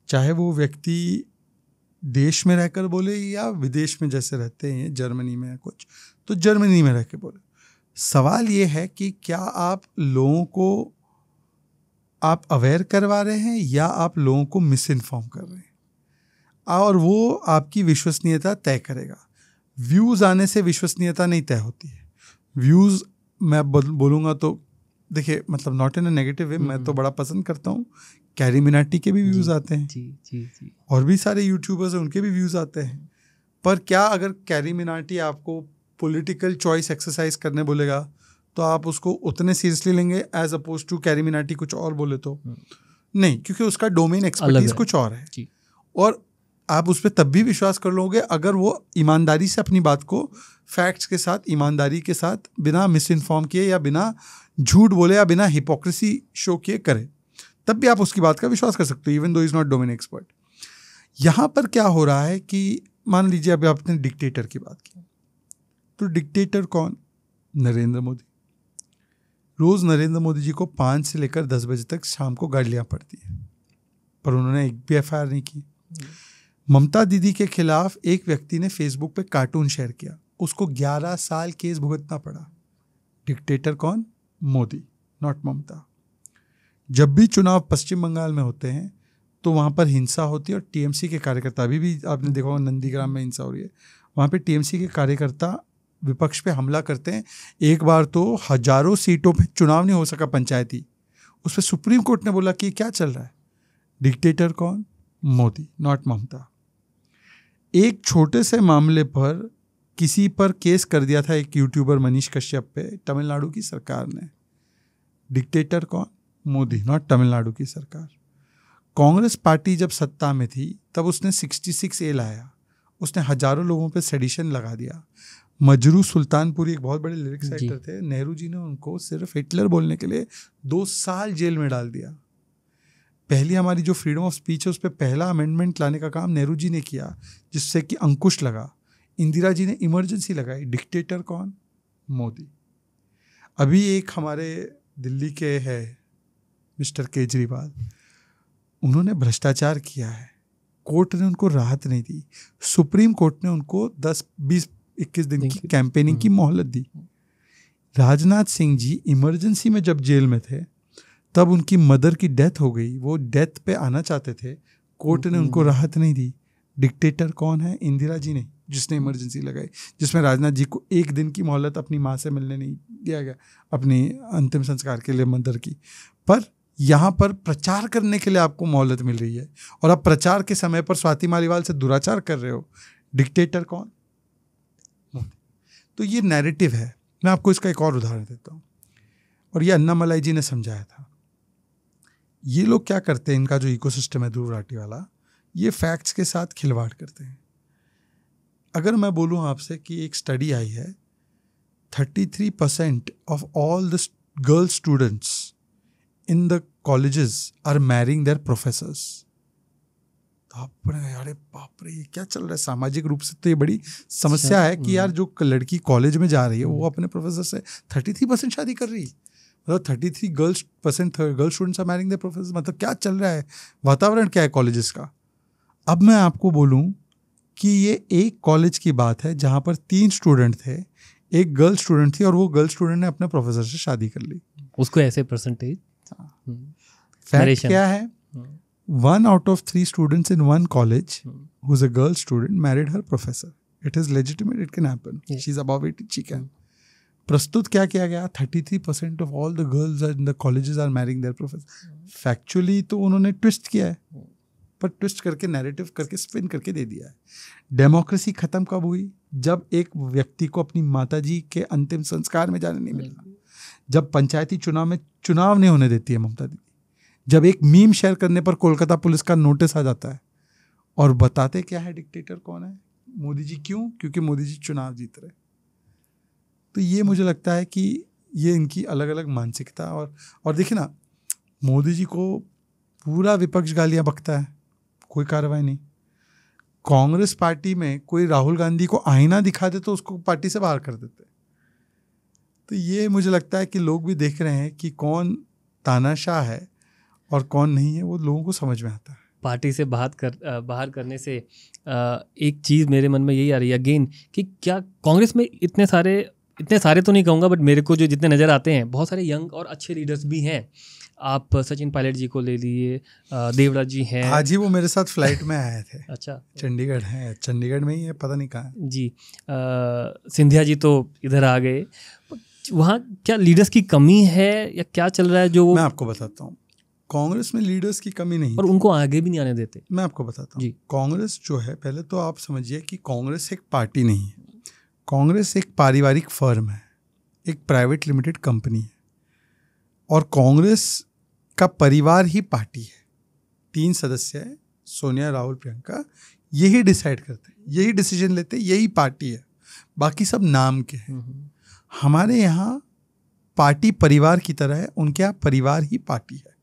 चाहे वो व्यक्ति देश में रहकर बोले या विदेश में जैसे रहते हैं जर्मनी में या कुछ तो जर्मनी में रह कर बोले सवाल ये है कि क्या आप लोगों को आप अवेयर करवा रहे हैं या आप लोगों को मिस इन्फॉर्म कर रहे हैं और वो आपकी विश्वसनीयता तय करेगा व्यूज आने से विश्वसनीयता नहीं तय होती है व्यूज मैं बोलूँगा तो देखिए मतलब not in a negative way मैं तो हम्म। बड़ा पसंद करता हूँ कैरी मिनाटी के भी व्यूज आते हैं जी जी जी और भी सारे यूट्यूबर्स हैं उनके भी व्यूज आते हैं पर क्या अगर कैरी मिनाटी आपको पॉलिटिकल चॉइस एक्सरसाइज करने बोलेगा तो आप उसको उतने सीरियसली लेंगे as opposed to Carry Minati कुछ और बोले तो हम्म। नहीं क्योंकि उसका डोमेन एक्सपर्टीज कुछ और है और आप उस पर तब भी विश्वास कर लोगे अगर वो ईमानदारी से अपनी बात को फैक्ट्स के साथ ईमानदारी के साथ बिना मिस इन्फॉर्म किए या बिना झूठ बोले या बिना हिपोक्रेसी शो किए करे तब भी आप उसकी बात का विश्वास कर सकते हो even though is not domain expert यहाँ पर क्या हो रहा है कि मान लीजिए अभी आपने डिक्टेटर की बात की तो डिक्टेटर कौन नरेंद्र मोदी रोज़ नरेंद्र मोदी जी को पाँच से लेकर दस बजे तक शाम को गाड़ियाँ पड़ती है पर उन्होंने एक भी एफ नहीं की हम्म। ममता दीदी के खिलाफ एक व्यक्ति ने फेसबुक पे कार्टून शेयर किया उसको 11 साल केस भुगतना पड़ा डिक्टेटर कौन मोदी नॉट ममता जब भी चुनाव पश्चिम बंगाल में होते हैं तो वहाँ पर हिंसा होती है और टीएमसी के कार्यकर्ता अभी भी आपने देखा होगा नंदीग्राम में हिंसा हो रही है वहाँ पर टीएमसी के कार्यकर्ता विपक्ष पे हमला करते हैं एक बार तो हजारों सीटों पे चुनाव नहीं हो सका पंचायती उस पर सुप्रीम कोर्ट ने बोला कि क्या चल रहा है डिक्टेटर कौन मोदी नॉट ममता एक छोटे से मामले पर किसी पर केस कर दिया था एक यूट्यूबर मनीष कश्यप पे तमिलनाडु की सरकार ने डिक्टेटर कौन मोदी नॉट तमिलनाडु की सरकार कांग्रेस पार्टी जब सत्ता में थी तब उसने 66 ए लाया उसने हजारों लोगों पे सेडिशन लगा दिया मजरू सुल्तानपुरी एक बहुत बड़े लिरिक्स एक्टर थे नेहरू जी ने उनको सिर्फ हिटलर बोलने के लिए दो साल जेल में डाल दिया पहली हमारी जो फ्रीडम ऑफ स्पीच है उस पर पहला अमेंडमेंट लाने का काम नेहरू जी ने किया जिससे कि अंकुश लगा इंदिरा जी ने इमरजेंसी लगाई डिक्टेटर कौन मोदी अभी एक हमारे दिल्ली के है मिस्टर केजरीवाल उन्होंने भ्रष्टाचार किया है कोर्ट ने उनको राहत नहीं दी सुप्रीम कोर्ट ने उनको 10 बीस इक्कीस दिन की कैंपेनिंग की हम्म। मोहलत दी राजनाथ सिंह जी इमरजेंसी में जब जेल में थे तब उनकी मदर की डेथ हो गई वो डेथ पे आना चाहते थे कोर्ट ने उनको हम्म। राहत नहीं दी डिक्टेटर कौन है इंदिरा जी ने जिसने इमरजेंसी लगाई जिसमें राजनाथ जी को एक दिन की मोहलत अपनी माँ से मिलने नहीं दिया गया अपनी अंतिम संस्कार के लिए मदर की पर यहाँ पर प्रचार करने के लिए आपको मोहलत मिल रही है और आप प्रचार के समय पर स्वाति मालीवाल से दुराचार कर रहे हो डिक्टेटर कौन तो ये नैरेटिव है मैं आपको इसका एक और उदाहरण देता हूँ और ये अन्ना मलाई जी ने समझाया था ये लोग क्या करते हैं इनका जो इको है ध्रुव राठी वाला ये फैक्ट्स के साथ खिलवाड़ करते हैं अगर मैं बोलूँ आपसे कि एक स्टडी आई है thirty three percent of all the girl students in the colleges are marrying their professors अरे बाप रे ये क्या चल रहा है सामाजिक रूप से तो ये बड़ी समस्या है कि हम्म। यार जो लड़की कॉलेज में जा रही है वो अपने प्रोफेसर से थर्टी थ्री परसेंट शादी कर रही है मतलब thirty three girls percent girls students are marrying the professor मतलब क्या चल रहा है वातावरण क्या है कॉलेजेस का अब मैं आपको बोलूँ कि ये एक कॉलेज की बात है जहाँ पर तीन स्टूडेंट थे एक गर्ल स्टूडेंट थी और वो गर्ल स्टूडेंट ने अपने प्रोफेसर से शादी कर ली उसको ऐसे परसेंटेज फैक्ट हाँ। हम्म। क्या है one out of three students in one college who is a girl student married her professor it is legitimate it can happen she is about it she can प्रस्तुत क्या किया गया thirty three percent of all the girls in the college are marrying their professor factually तो उन्होंने twist किया है hmm. पर twist करके नैरेटिव करके स्पिन करके दे दिया है डेमोक्रेसी ख़त्म कब हुई जब एक व्यक्ति को अपनी माता जी के अंतिम संस्कार में जाने नहीं मिलना hmm. जब पंचायती चुनाव में चुनाव नहीं होने देती है ममता दीदी जब एक मीम शेयर करने पर कोलकाता पुलिस का नोटिस आ जाता है और बताते क्या है डिक्टेटर कौन है मोदी जी क्यों क्योंकि मोदी जी चुनाव जीत रहे हैं तो ये मुझे लगता है कि ये इनकी अलग अलग मानसिकता और और देखिए ना मोदी जी को पूरा विपक्ष गालियां बकता है कोई कार्रवाई नहीं कांग्रेस पार्टी में कोई राहुल गांधी को आईना दिखा दे तो उसको पार्टी से बाहर कर देते तो ये मुझे लगता है कि लोग भी देख रहे हैं कि कौन तानाशाह है और कौन नहीं है वो लोगों को समझ में आता है पार्टी से बाहर कर बाहर करने से एक चीज़ मेरे मन में यही आ रही है अगेन कि क्या कांग्रेस में इतने सारे इतने सारे तो नहीं कहूँगा बट मेरे को जो जितने नज़र आते हैं बहुत सारे यंग और अच्छे लीडर्स भी हैं आप सचिन पायलट जी को ले लीजिए देवराज जी हैं हाँ जी वो मेरे साथ फ्लाइट में आए थे अच्छा चंडीगढ़ हैं चंडीगढ़ में ही है पता नहीं कहाँ जी आ, सिंधिया जी तो इधर आ गए वहाँ क्या लीडर्स की कमी है या क्या चल रहा है जो मैं आपको बताता हूँ कांग्रेस में लीडर्स की कमी नहीं और उनको आगे भी नहीं आने देते मैं आपको बताता हूँ कांग्रेस जो है पहले तो आप समझिए कि कांग्रेस एक पार्टी नहीं है कांग्रेस एक पारिवारिक फर्म है एक प्राइवेट लिमिटेड कंपनी है और कांग्रेस का परिवार ही पार्टी है तीन सदस्य है सोनिया राहुल प्रियंका यही डिसाइड करते हैं यही डिसीजन लेते हैं यही पार्टी है बाकी सब नाम के हैं हम्म, हम्म। हमारे यहाँ पार्टी परिवार की तरह है उनके यहाँ परिवार ही पार्टी है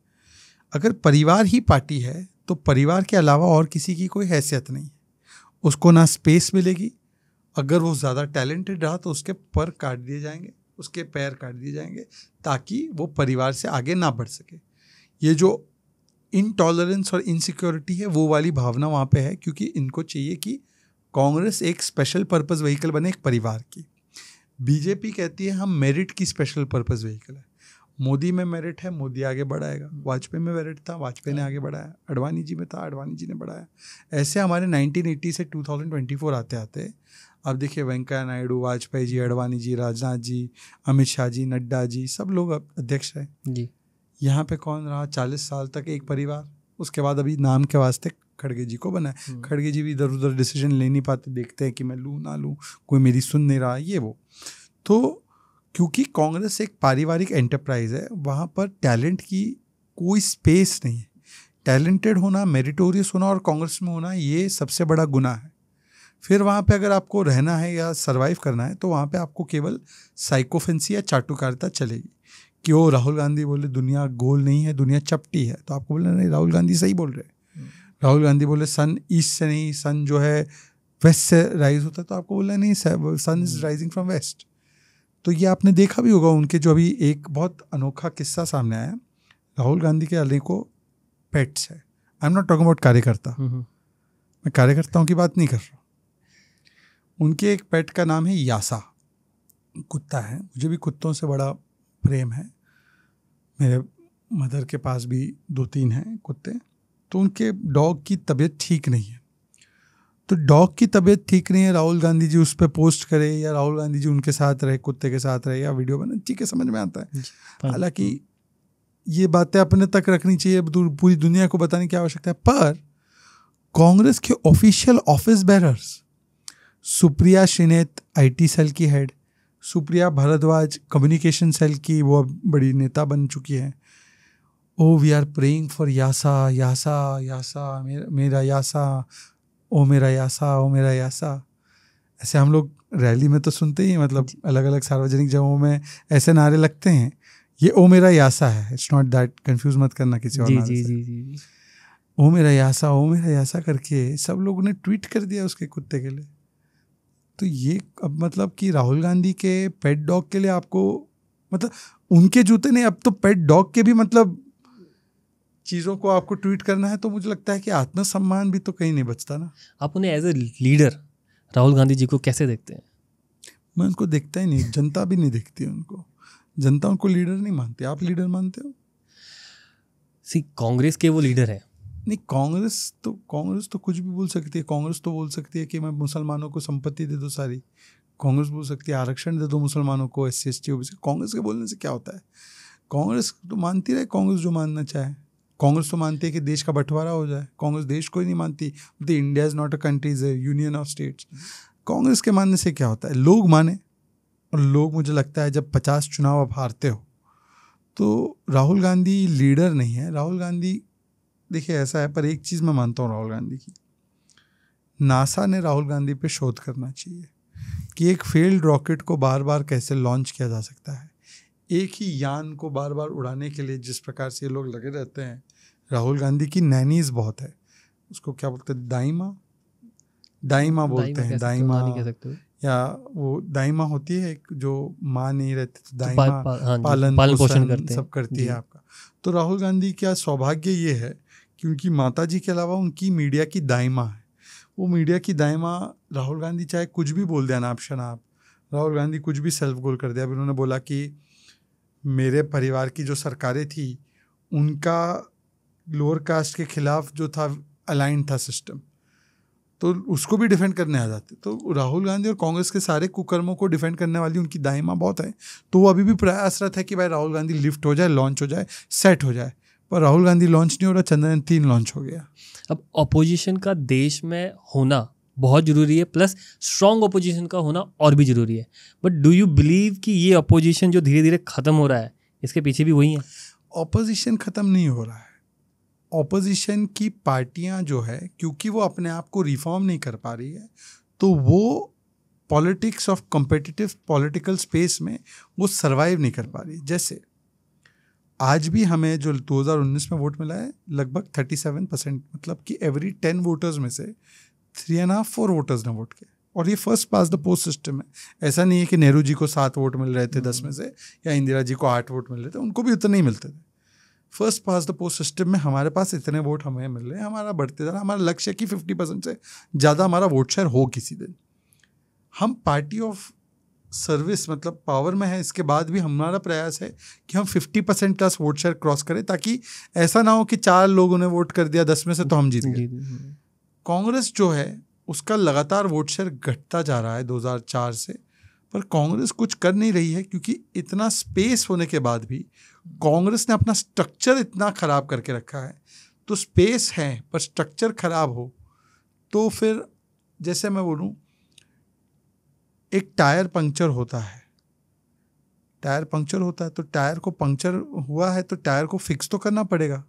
अगर परिवार ही पार्टी है तो परिवार के अलावा और किसी की कोई हैसियत नहीं है उसको ना स्पेस मिलेगी अगर वो ज़्यादा टैलेंटेड रहा तो उसके पर काट दिए जाएंगे उसके पैर काट दिए जाएंगे ताकि वो परिवार से आगे ना बढ़ सके ये जो इनटॉलरेंस और इनसिक्योरिटी है वो वाली भावना वहाँ पे है क्योंकि इनको चाहिए कि कांग्रेस एक स्पेशल पर्पज़ व्हीकल बने एक परिवार की बीजेपी कहती है हम मेरिट की स्पेशल पर्पज़ व्हीकल है मोदी में मेरिट है मोदी आगे बढ़ाएगा वाजपेयी में मेरिट था वाजपेयी ने आगे बढ़ाया अडवाणी जी में था अडवाणी जी ने बढ़ाया ऐसे हमारे 1980 से 2024 आते आते अब देखिए वेंकैया नायडू वाजपेयी जी अडवाणी जी राजनाथ जी अमित शाह जी नड्डा जी सब लोग अध्यक्ष हैं जी यहाँ पे कौन रहा चालीस साल तक एक परिवार उसके बाद अभी नाम के वास्ते खड़गे जी को बनाए हम्म। खड़गे जी भी इधर उधर डिसीजन ले नहीं पाते देखते हैं कि मैं लूँ ना लूँ कोई मेरी सुन नहीं रहा ये वो तो क्योंकि कांग्रेस एक पारिवारिक एंटरप्राइज है वहाँ पर टैलेंट की कोई स्पेस नहीं है टैलेंटेड होना मेरिटोरियस होना और कांग्रेस में होना ये सबसे बड़ा गुना है फिर वहाँ पे अगर आपको रहना है या सरवाइव करना है तो वहाँ पे आपको केवल साइकोफेंसी या चाटुकारिता चलेगी कि वो राहुल गांधी बोले दुनिया गोल नहीं है दुनिया चपटी है तो आपको बोलना नहीं राहुल गांधी सही बोल रहे हैं हम्म। राहुल गांधी बोले सन ईस्ट से नहीं सन जो है वेस्ट से राइज होता है तो आपको बोलना नहीं sun is rising from west तो ये आपने देखा भी होगा उनके जो अभी एक बहुत अनोखा किस्सा सामने आया राहुल गांधी के अली को पेट्स है I am not talk about कार्यकर्ता हम्म। मैं कार्यकर्ताओं की बात नहीं कर रहा उनके एक पेट का नाम है यासा कुत्ता है मुझे भी कुत्तों से बड़ा प्रेम है मेरे मदर के पास भी दो तीन हैं कुत्ते तो उनके डॉग की तबीयत ठीक नहीं है तो डॉग की तबीयत ठीक नहीं है राहुल गांधी जी उस पर पोस्ट करे या राहुल गांधी जी उनके साथ रहे कुत्ते के साथ रहे या वीडियो बने ठीक है समझ में आता है हालांकि ये बातें अपने तक रखनी चाहिए पूरी दुनिया को बताने की आवश्यकता है पर कांग्रेस के official office bearers Supriya Shrinate IT cell की head Supriya Bhardwaj communication cell की वो अब बड़ी नेता बन चुकी है oh we are praying for यासा यासा यासा मेरा मेरा यासा ओ oh, मेरा यासा ओ oh, मेरा यासा ऐसे हम लोग रैली में तो सुनते ही मतलब अलग अलग सार्वजनिक जगहों में ऐसे नारे लगते हैं ये ओ oh, मेरा यासा है इट्स नॉट दैट कंफ्यूज मत करना किसी और जी, जी, जी, जी, जी। ओ मेरा यासा ओ मेरा यासा करके सब लोगों ने ट्वीट कर दिया उसके कुत्ते के लिए तो ये अब मतलब कि राहुल गांधी के पेट डॉग के लिए आपको मतलब उनके जूते नहीं अब तो पेट डॉग के भी मतलब चीज़ों को आपको ट्वीट करना है तो मुझे लगता है कि आत्मसम्मान भी तो कहीं नहीं बचता ना आप उन्हें as a leader Rahul Gandhi ji को कैसे देखते हैं मैं उनको देखता ही नहीं जनता भी नहीं देखती उनको जनता उनको लीडर नहीं मानती आप लीडर मानते हो सी कांग्रेस के वो लीडर हैं नहीं कांग्रेस तो कांग्रेस तो कुछ भी बोल सकती है कांग्रेस तो बोल सकती है कि मैं मुसलमानों को संपत्ति दे दो सारी कांग्रेस बोल सकती है आरक्षण दे दो मुसलमानों को S C S T OBC Congress के बोलने से क्या होता है कांग्रेस तो मानती रहे कांग्रेस जो मानना चाहे कांग्रेस तो मानती है कि देश का बंटवारा हो जाए कांग्रेस देश को ही नहीं मानती the India is not a countries a union of states Congress के मानने से क्या होता है लोग माने और लोग मुझे लगता है जब पचास चुनाव आप हारते हो तो राहुल गांधी लीडर नहीं है राहुल गांधी देखिए ऐसा है पर एक चीज़ मैं मानता हूँ राहुल गांधी की नासा ने राहुल गांधी पे शोध करना चाहिए कि एक फेल्ड रॉकेट को बार बार कैसे लॉन्च किया जा सकता है एक ही यान को बार बार उड़ाने के लिए जिस प्रकार से ये लोग लगे रहते हैं राहुल गांधी की नैनीज बहुत है उसको क्या बोलते हैं दाइमा दाइमा बोलते हैं दाइमा कह सकते या वो दाइमा होती है जो माँ नहीं रहती तो दाइमा हाँ पालन पोषण सब करती है आपका तो राहुल गांधी क्या सौभाग्य ये है क्योंकि माता जी के अलावा उनकी मीडिया की दाइमा है वो मीडिया की दाइमा राहुल गांधी चाहे कुछ भी बोल दिया ना ऑप्शन आप राहुल गांधी कुछ भी सेल्फ गोल कर दिया अभी उन्होंने बोला कि मेरे परिवार की जो सरकारें थी उनका लोअर कास्ट के खिलाफ जो था अलाइन था सिस्टम तो उसको भी डिफेंड करने आ जाते तो राहुल गांधी और कांग्रेस के सारे कुकर्मों को डिफेंड करने वाली उनकी दाइमा बहुत है तो वो अभी भी प्रयासरत है कि भाई राहुल गांधी लिफ्ट हो जाए लॉन्च हो जाए सेट हो जाए पर राहुल गांधी लॉन्च नहीं हो रहा चंद्रयान तीन लॉन्च हो गया अब अपोजिशन का देश में होना बहुत ज़रूरी है प्लस स्ट्रॉन्ग अपोजिशन का होना और भी ज़रूरी है बट डू यू बिलीव कि ये अपोजिशन जो धीरे धीरे ख़त्म हो रहा है इसके पीछे भी वही है अपोजिशन ख़त्म नहीं हो रहा है अपोजिशन की पार्टियां जो है क्योंकि वो अपने आप को रिफॉर्म नहीं कर पा रही है तो वो politics of competitive political space में वो सर्वाइव नहीं कर पा रही जैसे आज भी हमें जो 2019 में वोट मिला है लगभग 37 परसेंट मतलब कि एवरी टेन वोटर्स में से three and half four voters ने वोट किया और ये first past the post system है ऐसा नहीं है कि नेहरू जी को सात वोट मिल रहे थे दस हम्म। में से या इंदिरा जी को आठ वोट मिल रहे थे उनको भी उतने ही मिलते थे first past the post system में हमारे पास इतने वोट हमें मिल रहे हैं हमारा बढ़ते जा रहा हमारा लक्ष्य है कि फिफ्टी परसेंट से ज़्यादा हमारा वोट शेयर हो किसी दिन हम पार्टी ऑफ सर्विस मतलब पावर में है इसके बाद भी हमारा प्रयास है कि हम 50 percent plus vote share cross करें ताकि ऐसा ना हो कि चार लोगों ने वोट कर दिया दस में से तो हम जीत गए कांग्रेस जो है उसका लगातार वोट शेयर घटता जा रहा है 2004 से पर कांग्रेस कुछ कर नहीं रही है क्योंकि इतना स्पेस होने के बाद भी कांग्रेस ने अपना स्ट्रक्चर इतना ख़राब करके रखा है तो स्पेस है पर स्ट्रक्चर ख़राब हो तो फिर जैसे मैं बोलूँ एक टायर पंक्चर होता है टायर पंक्चर होता है तो टायर को पंक्चर हुआ है तो टायर को फिक्स तो करना पड़ेगा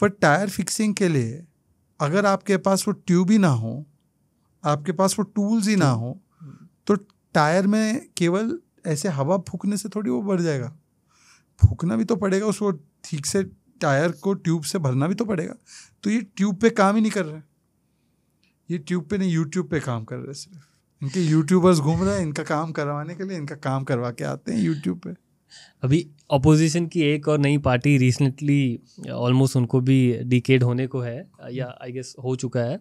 पर टायर फिक्सिंग के लिए अगर आपके पास वो ट्यूब ही ना हो आपके पास वो टूल्स ही ना हो तो टायर में केवल ऐसे हवा फूकने से थोड़ी वो बढ़ जाएगा फूकना भी तो पड़ेगा उसको ठीक से टायर को ट्यूब से भरना भी तो पड़ेगा तो ये ट्यूब पे काम ही नहीं कर रहे ये ट्यूब पे नहीं यूट्यूब पे काम कर रहे सिर्फ इनके यूट्यूबर्स घूम रहे हैं इनका काम करवाने के लिए इनका काम करवा के आते हैं यूट्यूब पे अभी अपोजिशन की एक और नई पार्टी रिसेंटली ऑलमोस्ट उनको भी डिकेड होने को है या आई गेस हो चुका है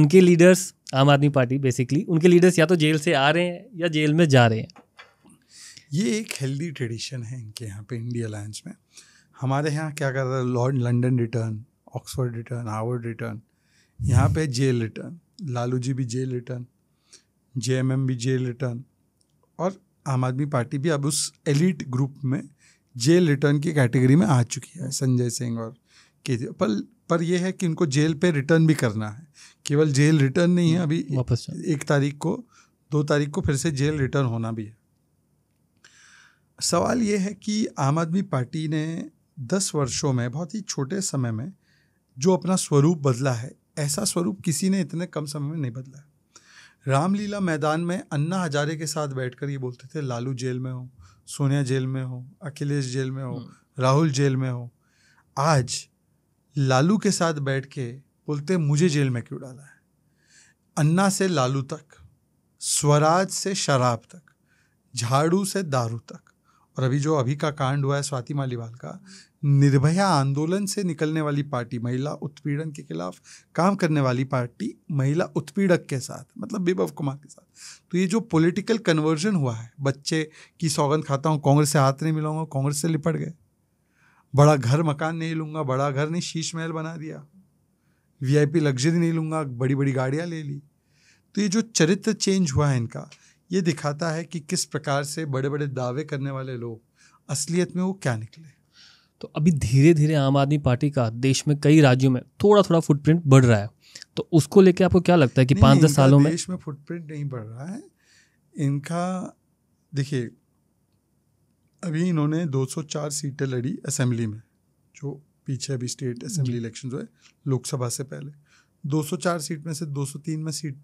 उनके लीडर्स आम आदमी पार्टी बेसिकली उनके लीडर्स या तो जेल से आ रहे हैं या जेल में जा रहे हैं ये एक हेल्दी ट्रेडिशन है इनके यहाँ पे इंडिया अलायंस में हमारे यहाँ क्या कर रहा है lord London return Oxford return Harvard return यहाँ पे जेल रिटर्न लालू जी भी jail return J M M भी जे रिटर्न और आम आदमी पार्टी भी अब उस एलिट ग्रुप में जेल रिटर्न की कैटेगरी में आ चुकी है संजय सिंह और के पर पर यह है कि उनको जेल पे रिटर्न भी करना है केवल जेल रिटर्न नहीं है हाँ, अभी वापस एक तारीख को दो तारीख को फिर से जेल रिटर्न होना भी है सवाल ये है कि आम आदमी पार्टी ने दस वर्षों में बहुत ही छोटे समय में जो अपना स्वरूप बदला है ऐसा स्वरूप किसी ने इतने कम समय में नहीं बदला है रामलीला मैदान में अन्ना हजारे के साथ बैठकर ये बोलते थे लालू जेल में हो सोनिया जेल में हो अखिलेश जेल में हो हम्म। राहुल जेल में हो आज लालू के साथ बैठ के बोलते मुझे जेल में क्यों डाला है अन्ना से लालू तक स्वराज से शराब तक झाड़ू से दारू तक और अभी जो अभी का कांड हुआ है स्वाति मालीवाल का निर्भया आंदोलन से निकलने वाली पार्टी महिला उत्पीड़न के खिलाफ काम करने वाली पार्टी महिला उत्पीड़क के साथ मतलब विभव कुमार के साथ तो ये जो पॉलिटिकल कन्वर्जन हुआ है बच्चे की सौगंध खाता हूँ कांग्रेस से हाथ नहीं मिलाऊंगा कांग्रेस से लिपट गए बड़ा घर मकान नहीं लूंगा बड़ा घर नहीं शीश महल बना दिया वीआईपी लग्जरी नहीं लूंगा बड़ी बड़ी गाड़ियाँ ले ली तो ये जो चरित्र चेंज हुआ है इनका ये दिखाता है कि किस प्रकार से बड़े बड़े दावे करने वाले लोग असलियत में वो क्या निकले तो अभी धीरे धीरे आम आदमी पार्टी का देश में कई राज्यों में थोड़ा थोड़ा फुटप्रिंट बढ़ रहा है तो उसको लेके आपको क्या लगता है कि पाँच दस सालों में देश में फुटप्रिंट नहीं बढ़ रहा है इनका देखिए अभी इन्होंने 204 सीटें लड़ी असेंबली में जो पीछे अभी स्टेट असेंबली इलेक्शन हुए लोकसभा से पहले 204 सीट में से 203 में सीट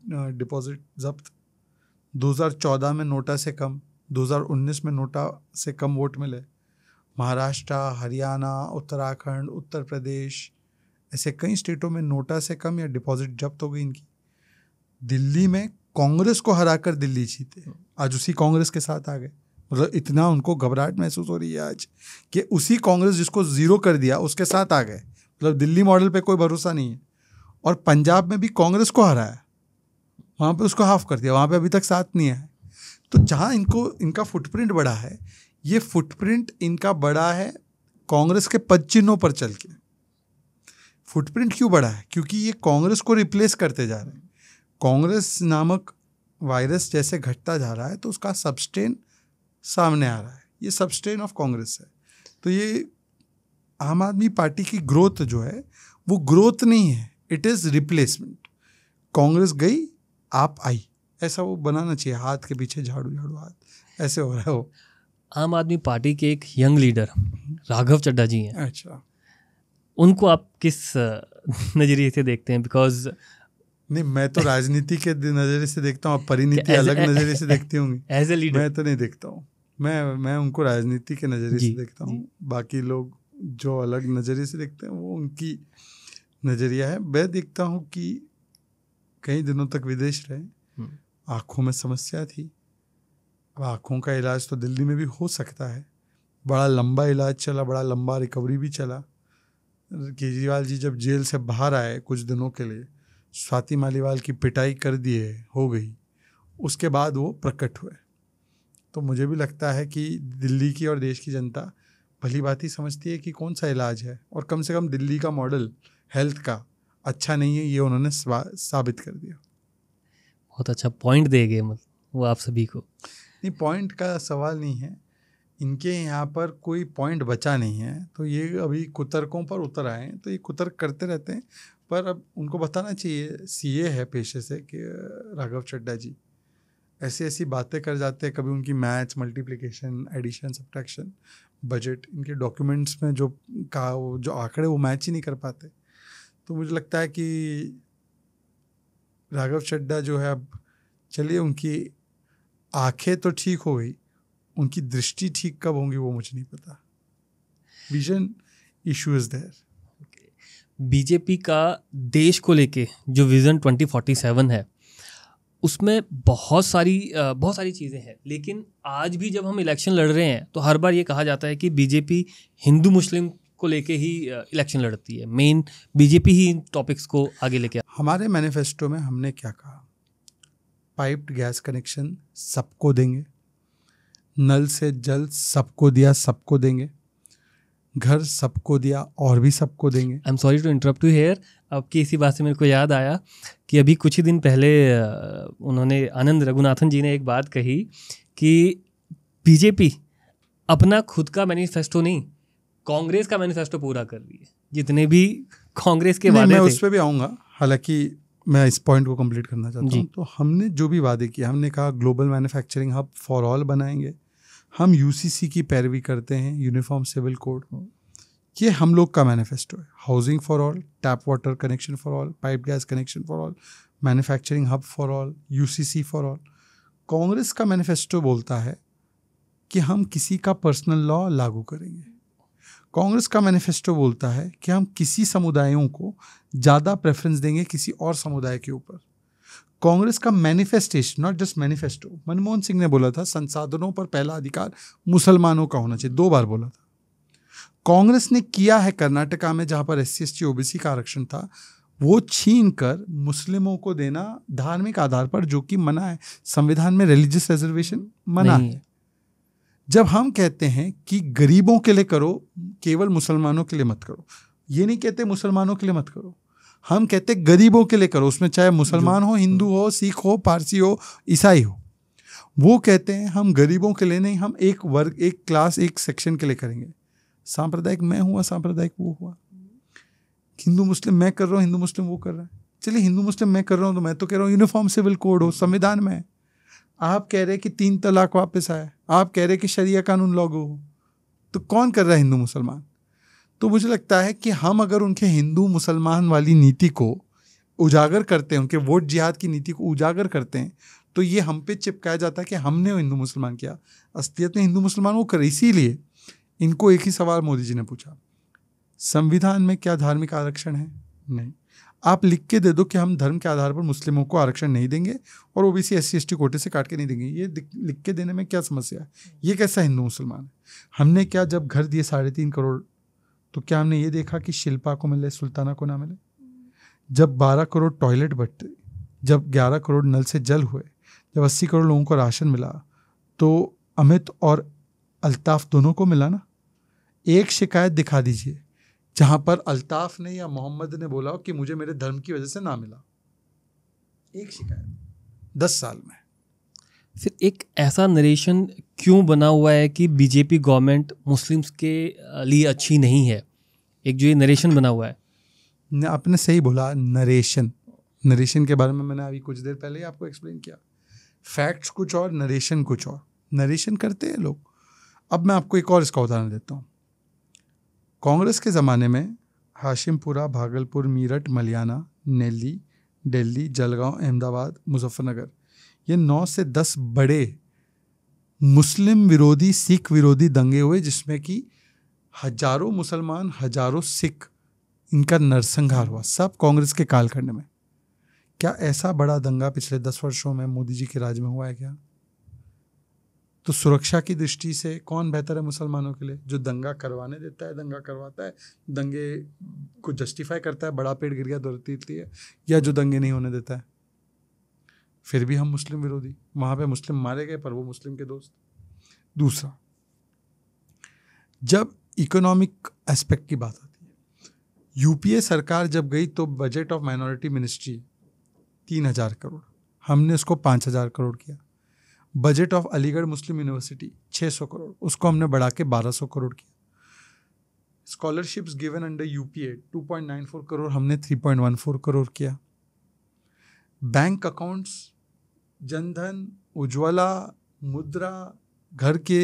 डिपॉजिट जब्त 2014 में नोटा से कम 2019 में नोटा से कम वोट मिले महाराष्ट्र हरियाणा उत्तराखंड उत्तर प्रदेश ऐसे कई स्टेटों में नोटा से कम या डिपॉजिट जब्त हो गई इनकी दिल्ली में कांग्रेस को हराकर दिल्ली जीते आज उसी कांग्रेस के साथ आ गए मतलब इतना उनको घबराहट महसूस हो रही है आज कि उसी कांग्रेस जिसको ज़ीरो कर दिया उसके साथ आ गए मतलब दिल्ली मॉडल पे कोई भरोसा नहीं है और पंजाब में भी कांग्रेस को हराया वहाँ पे उसको हाफ कर दिया वहाँ पे अभी तक साथ नहीं आया तो जहाँ इनको इनका फुटप्रिंट बड़ा है ये फुटप्रिंट इनका बड़ा है कांग्रेस के पद चिन्हों पर चल के फुटप्रिंट क्यों बड़ा है क्योंकि ये कांग्रेस को रिप्लेस करते जा रहे हैं कांग्रेस नामक वायरस जैसे घटता जा रहा है तो उसका सबस्टेन सामने आ रहा है ये सबस्टेन ऑफ कांग्रेस है तो ये आम आदमी पार्टी की ग्रोथ जो है वो ग्रोथ नहीं है इट इज़ रिप्लेसमेंट कांग्रेस गई आप आई ऐसा वो बनाना चाहिए हाथ के पीछे झाड़ू झाड़ू हाथ ऐसे हो रहा है वो आम आदमी पार्टी के एक यंग लीडर राघव चड्डा जी हैं अच्छा उनको आप किस नज़रिए से देखते हैं बिकॉज नहीं मैं तो राजनीति के नज़रिए से देखता हूँ आप परिणीति अलग नज़रिए से देखती होंगी एज ए लीडर मैं तो नहीं देखता हूँ मैं मैं उनको राजनीति के नज़रिए से देखता हूँ बाकी लोग जो अलग नज़रिए से देखते हैं वो उनकी नज़रिया है मैं देखता हूँ कि कई दिनों तक विदेश रहे हम्म। आँखों में समस्या थी अब आँखों का इलाज तो दिल्ली में भी हो सकता है बड़ा लंबा इलाज चला बड़ा लंबा रिकवरी भी चला केजरीवाल जी जब जेल से बाहर आए कुछ दिनों के लिए स्वाति मालीवाल की पिटाई कर दी है हो गई उसके बाद वो प्रकट हुए तो मुझे भी लगता है कि दिल्ली की और देश की जनता भली बात ही समझती है कि कौन सा इलाज है और कम से कम दिल्ली का मॉडल हेल्थ का अच्छा नहीं है ये उन्होंने साबित कर दिया बहुत अच्छा पॉइंट दे गए मतलब वो आप सभी को नहीं पॉइंट का सवाल नहीं है इनके यहाँ पर कोई पॉइंट बचा नहीं है तो ये अभी कुतर्कों पर उतर आए तो ये कुतर्क करते रहते हैं पर अब उनको बताना चाहिए सीए है पेशे से कि राघव चड्डा जी ऐसी ऐसी बातें कर जाते हैं कभी उनकी maths multiplication addition subtraction budget इनके डॉक्यूमेंट्स में जो का जो आंकड़े वो मैच ही नहीं कर पाते तो मुझे लगता है कि राघव चड्डा जो है अब चलिए उनकी आंखें तो ठीक हो गई उनकी दृष्टि ठीक कब होंगी वो मुझे नहीं पता vision issue is there BJP का देश को लेके जो विज़न 2047 है उसमें बहुत सारी बहुत सारी चीज़ें हैं लेकिन आज भी जब हम इलेक्शन लड़ रहे हैं तो हर बार ये कहा जाता है कि बीजेपी हिंदू मुस्लिम को लेके ही इलेक्शन लड़ती है मेन बीजेपी ही इन टॉपिक्स को आगे लेके हमारे मैनिफेस्टो में हमने क्या कहा पाइप्ड गैस कनेक्शन सबको देंगे नल से जल सबको दिया सबको देंगे घर सबको दिया और भी सबको देंगे I am sorry to interrupt you here आपकी इसी बात से मेरे को याद आया कि अभी कुछ ही दिन पहले उन्होंने आनंद रघुनाथन जी ने एक बात कही कि बीजेपी अपना खुद का मैनिफेस्टो नहीं कांग्रेस का मैनिफेस्टो पूरा कर रही है जितने भी कांग्रेस के वादे मैं उस पर भी आऊँगा हालांकि मैं इस पॉइंट को कंप्लीट करना चाहता हूँ तो हमने जो भी वादे किए हमने कहा global manufacturing hub for all बनाएंगे हम यूसीसी की पैरवी करते हैं यूनिफॉर्म सिविल कोड ये हम लोग का मैनिफेस्टो है housing for all tap water connection for all pipe gas connection for all manufacturing hub for all UCC for all Congress का मैनिफेस्टो बोलता है कि हम किसी का पर्सनल लॉ लागू करेंगे कांग्रेस का मैनिफेस्टो बोलता है कि हम किसी समुदायों को ज़्यादा प्रेफरेंस देंगे किसी और समुदाय के ऊपर कांग्रेस का manifestation not just manifesto Manmohan Singh ने बोला था संसाधनों पर पहला अधिकार मुसलमानों का होना चाहिए दो बार बोला था कांग्रेस ने किया है कर्नाटका में जहाँ पर एस सी एस का आरक्षण था वो छीन कर मुस्लिमों को देना धार्मिक आधार पर जो कि मना है संविधान में रिलीजियस रिजर्वेशन मना है जब हम कहते हैं कि गरीबों के लिए करो केवल मुसलमानों के लिए मत करो ये नहीं कहते मुसलमानों के लिए मत करो हम कहते गरीबों के लिए करो उसमें चाहे मुसलमान हो हिंदू हो सिख हो पारसी हो ईसाई हो वो कहते हैं हम गरीबों के लिए नहीं हम एक वर्ग एक क्लास एक सेक्शन के लिए करेंगे सांप्रदायिक मैं हुआ सांप्रदायिक वो हुआ हिंदू मुस्लिम मैं कर रहा हूँ हिंदू मुस्लिम वो कर रहा है चलिए हिंदू मुस्लिम मैं कर रहा हूँ तो मैं तो कह रहा हूँ यूनिफॉर्म सिविल कोड हो संविधान में है आप कह रहे कि तीन तलाक वापस आए आप कह रहे कि शरिया कानून लागू हो तो कौन कर रहा है हिंदू मुसलमान तो मुझे लगता है कि हम अगर उनके हिंदू मुसलमान वाली नीति को उजागर करते हैं उनके वोट जिहाद की नीति को उजागर करते हैं तो ये हम पे चिपकाया जाता है कि हमने हिंदू मुसलमान किया असलियत में हिंदू मुसलमान वो करे इसीलिए इनको एक ही सवाल मोदी जी ने पूछा संविधान में क्या धार्मिक आरक्षण है नहीं आप लिख के दे दो कि हम धर्म के आधार पर मुस्लिमों को आरक्षण नहीं देंगे और O B C S C कोटे से काट के नहीं देंगे ये लिख के देने में क्या समस्या है ये कैसा हिंदू मुसलमान है हमने क्या जब घर दिए साढ़े तीन करोड़ तो क्या हमने ये देखा कि शिल्पा को मिले सुल्ताना को ना मिले जब बारह करोड़ टॉयलेट बटते जब ग्यारह करोड़ नल से जल हुए जब अस्सी करोड़ लोगों को राशन मिला तो अमित और अल्ताफ दोनों को मिला ना एक शिकायत दिखा दीजिए जहाँ पर अल्ताफ ने या मोहम्मद ने बोला कि मुझे मेरे धर्म की वजह से ना मिला एक शिकायत दस साल में फिर एक ऐसा नरेशन क्यों बना हुआ है कि बीजेपी गवर्नमेंट मुस्लिम्स के लिए अच्छी नहीं है एक जो ये नरेशन बना हुआ है आपने सही बोला नरेशन नरेशन के बारे में मैंने अभी कुछ देर पहले ही आपको एक्सप्लेन किया फैक्ट्स कुछ और नरेशन कुछ और नरेशन करते हैं लोग अब मैं आपको एक और इसका उदाहरण देता हूँ कांग्रेस के ज़माने में हाशिमपुरा भागलपुर मीरठ मलियाना नेली दिल्ली जलगांव अहमदाबाद मुजफ्फरनगर ये नौ से दस बड़े मुस्लिम विरोधी सिख विरोधी दंगे हुए जिसमें कि हजारों मुसलमान हजारों सिख इनका नरसंहार हुआ सब कांग्रेस के कालखंड में क्या ऐसा बड़ा दंगा पिछले दस वर्षों में मोदी जी के राज में हुआ है क्या तो सुरक्षा की दृष्टि से कौन बेहतर है मुसलमानों के लिए जो दंगा करवाने देता है दंगा करवाता है दंगे को जस्टिफाई करता है बड़ा पेड़ गिर गया दौड़ती है या जो दंगे नहीं होने देता है फिर भी हम मुस्लिम विरोधी वहाँ पे मुस्लिम मारे गए पर वो मुस्लिम के दोस्त दूसरा जब इकोनॉमिक एस्पेक्ट की बात आती है यूपीए सरकार जब गई तो बजट ऑफ माइनॉरिटी मिनिस्ट्री तीन हज़ार करोड़ हमने उसको पाँच हज़ार करोड़ किया budget of Aligarh Muslim University 600 crore उसको हमने बढ़ा के 1200 करोड़ किया scholarships given under U P crore हमने 3.14 करोड़ किया बैंक अकाउंट्स जनधन उज्ज्वला मुद्रा घर के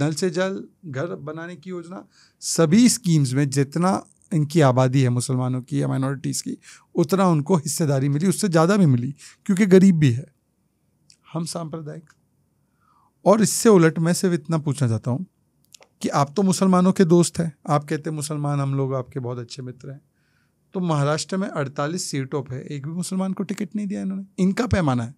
नल से जल घर बनाने की योजना सभी स्कीम्स में जितना इनकी आबादी है मुसलमानों की या माइनॉरिटीज़ की उतना उनको हिस्सेदारी मिली उससे ज़्यादा भी मिली क्योंकि गरीब भी है हम सांप्रदायिक और इससे उलट मैं सिर्फ इतना पूछना चाहता हूँ कि आप तो मुसलमानों के दोस्त हैं आप कहते हैं मुसलमान हम लोग आपके बहुत अच्छे मित्र हैं तो महाराष्ट्र में 48 सीटों पे एक भी मुसलमान को टिकट नहीं दिया इन्होंने इनका पैमाना है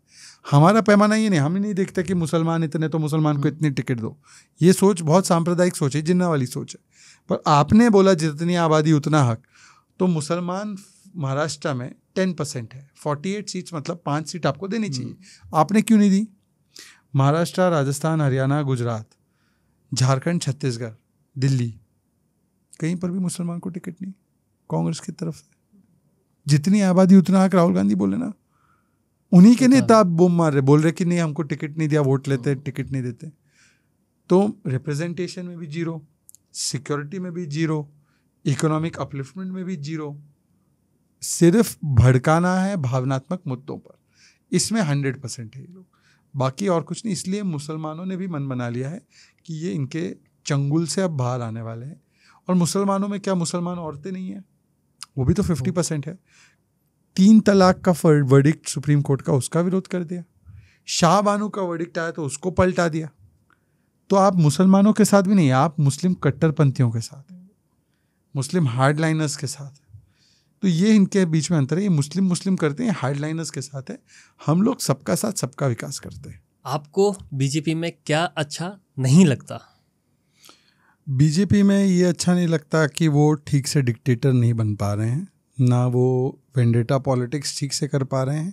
हमारा पैमाना ये नहीं हम ही नहीं देखते कि मुसलमान इतने तो मुसलमान को इतनी टिकट दो ये सोच बहुत सांप्रदायिक सोच है जिन्ना वाली सोच है पर आपने बोला जितनी आबादी उतना हक तो मुसलमान महाराष्ट्र में टेन परसेंट है फोर्टी एट सीट्स मतलब पाँच सीट आपको देनी हम्म। चाहिए आपने क्यों नहीं दी महाराष्ट्र राजस्थान हरियाणा गुजरात झारखंड छत्तीसगढ़ दिल्ली कहीं पर भी मुसलमान को टिकट नहीं कांग्रेस की तरफ से जितनी आबादी उतना हक राहुल गांधी बोले ना उन्हीं के तो नेता बोम मार रहे बोल रहे कि नहीं हमको टिकट नहीं दिया वोट लेते हाँ। टिकट नहीं देते तो रिप्रेजेंटेशन में भी जीरो सिक्योरिटी में भी जीरो इकोनॉमिक अपलिफ्टमेंट में भी जीरो सिर्फ भड़काना है भावनात्मक मुद्दों पर इसमें हंड्रेड परसेंट है ये लोग बाकी और कुछ नहीं इसलिए मुसलमानों ने भी मन बना लिया है कि ये इनके चंगुल से अब बाहर आने वाले हैं और मुसलमानों में क्या मुसलमान औरतें नहीं हैं वो भी तो फिफ्टी परसेंट है तीन तलाक का वर्डिक्ट सुप्रीम कोर्ट का उसका विरोध कर दिया शाह बानू का वर्डिक्ट आया तो उसको पलटा दिया तो आप मुसलमानों के साथ भी नहीं आप मुस्लिम कट्टरपंथियों के साथ मुस्लिम हार्डलाइनर्स के साथ तो ये इनके बीच में अंतर है ये मुस्लिम मुस्लिम करते हैं हार्डलाइनर्स के साथ है हम लोग सबका साथ सबका विकास करते हैं आपको बीजेपी में क्या अच्छा नहीं लगता बीजेपी में ये अच्छा नहीं लगता कि वो ठीक से डिक्टेटर नहीं बन पा रहे हैं ना वो वेंडेटा पॉलिटिक्स ठीक से कर पा रहे हैं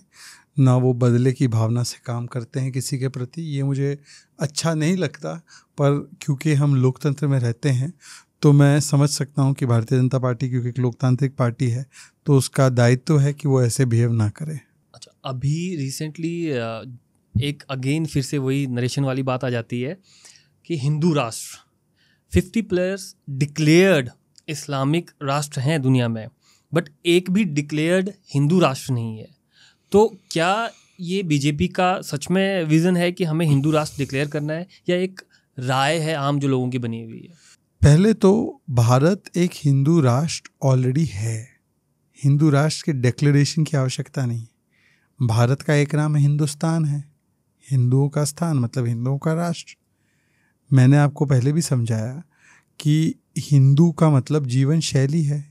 ना वो बदले की भावना से काम करते हैं किसी के प्रति ये मुझे अच्छा नहीं लगता पर क्योंकि हम लोकतंत्र में रहते हैं तो मैं समझ सकता हूँ कि भारतीय जनता पार्टी क्योंकि एक लोकतांत्रिक पार्टी है तो उसका दायित्व तो है कि वो ऐसे बिहेव ना करे अच्छा अभी रिसेंटली एक अगेन फिर से वही नरेशन वाली बात आ जाती है कि हिंदू राष्ट्र फिफ्टी प्लेयर्स डिक्लेयर्ड इस्लामिक राष्ट्र हैं दुनिया में बट एक भी डिक्लेयर्ड हिंदू राष्ट्र नहीं है तो क्या ये बीजेपी का सच में विज़न है कि हमें हिंदू राष्ट्र डिक्लेयर करना है या एक राय है आम जो लोगों की बनी हुई है पहले तो भारत एक हिंदू राष्ट्र ऑलरेडी है हिंदू राष्ट्र के डिक्लेरेशन की आवश्यकता नहीं भारत का एक नाम हिंदुस्तान है हिंदुओं का स्थान मतलब हिंदुओं का राष्ट्र मैंने आपको पहले भी समझाया कि हिंदू का मतलब जीवन शैली है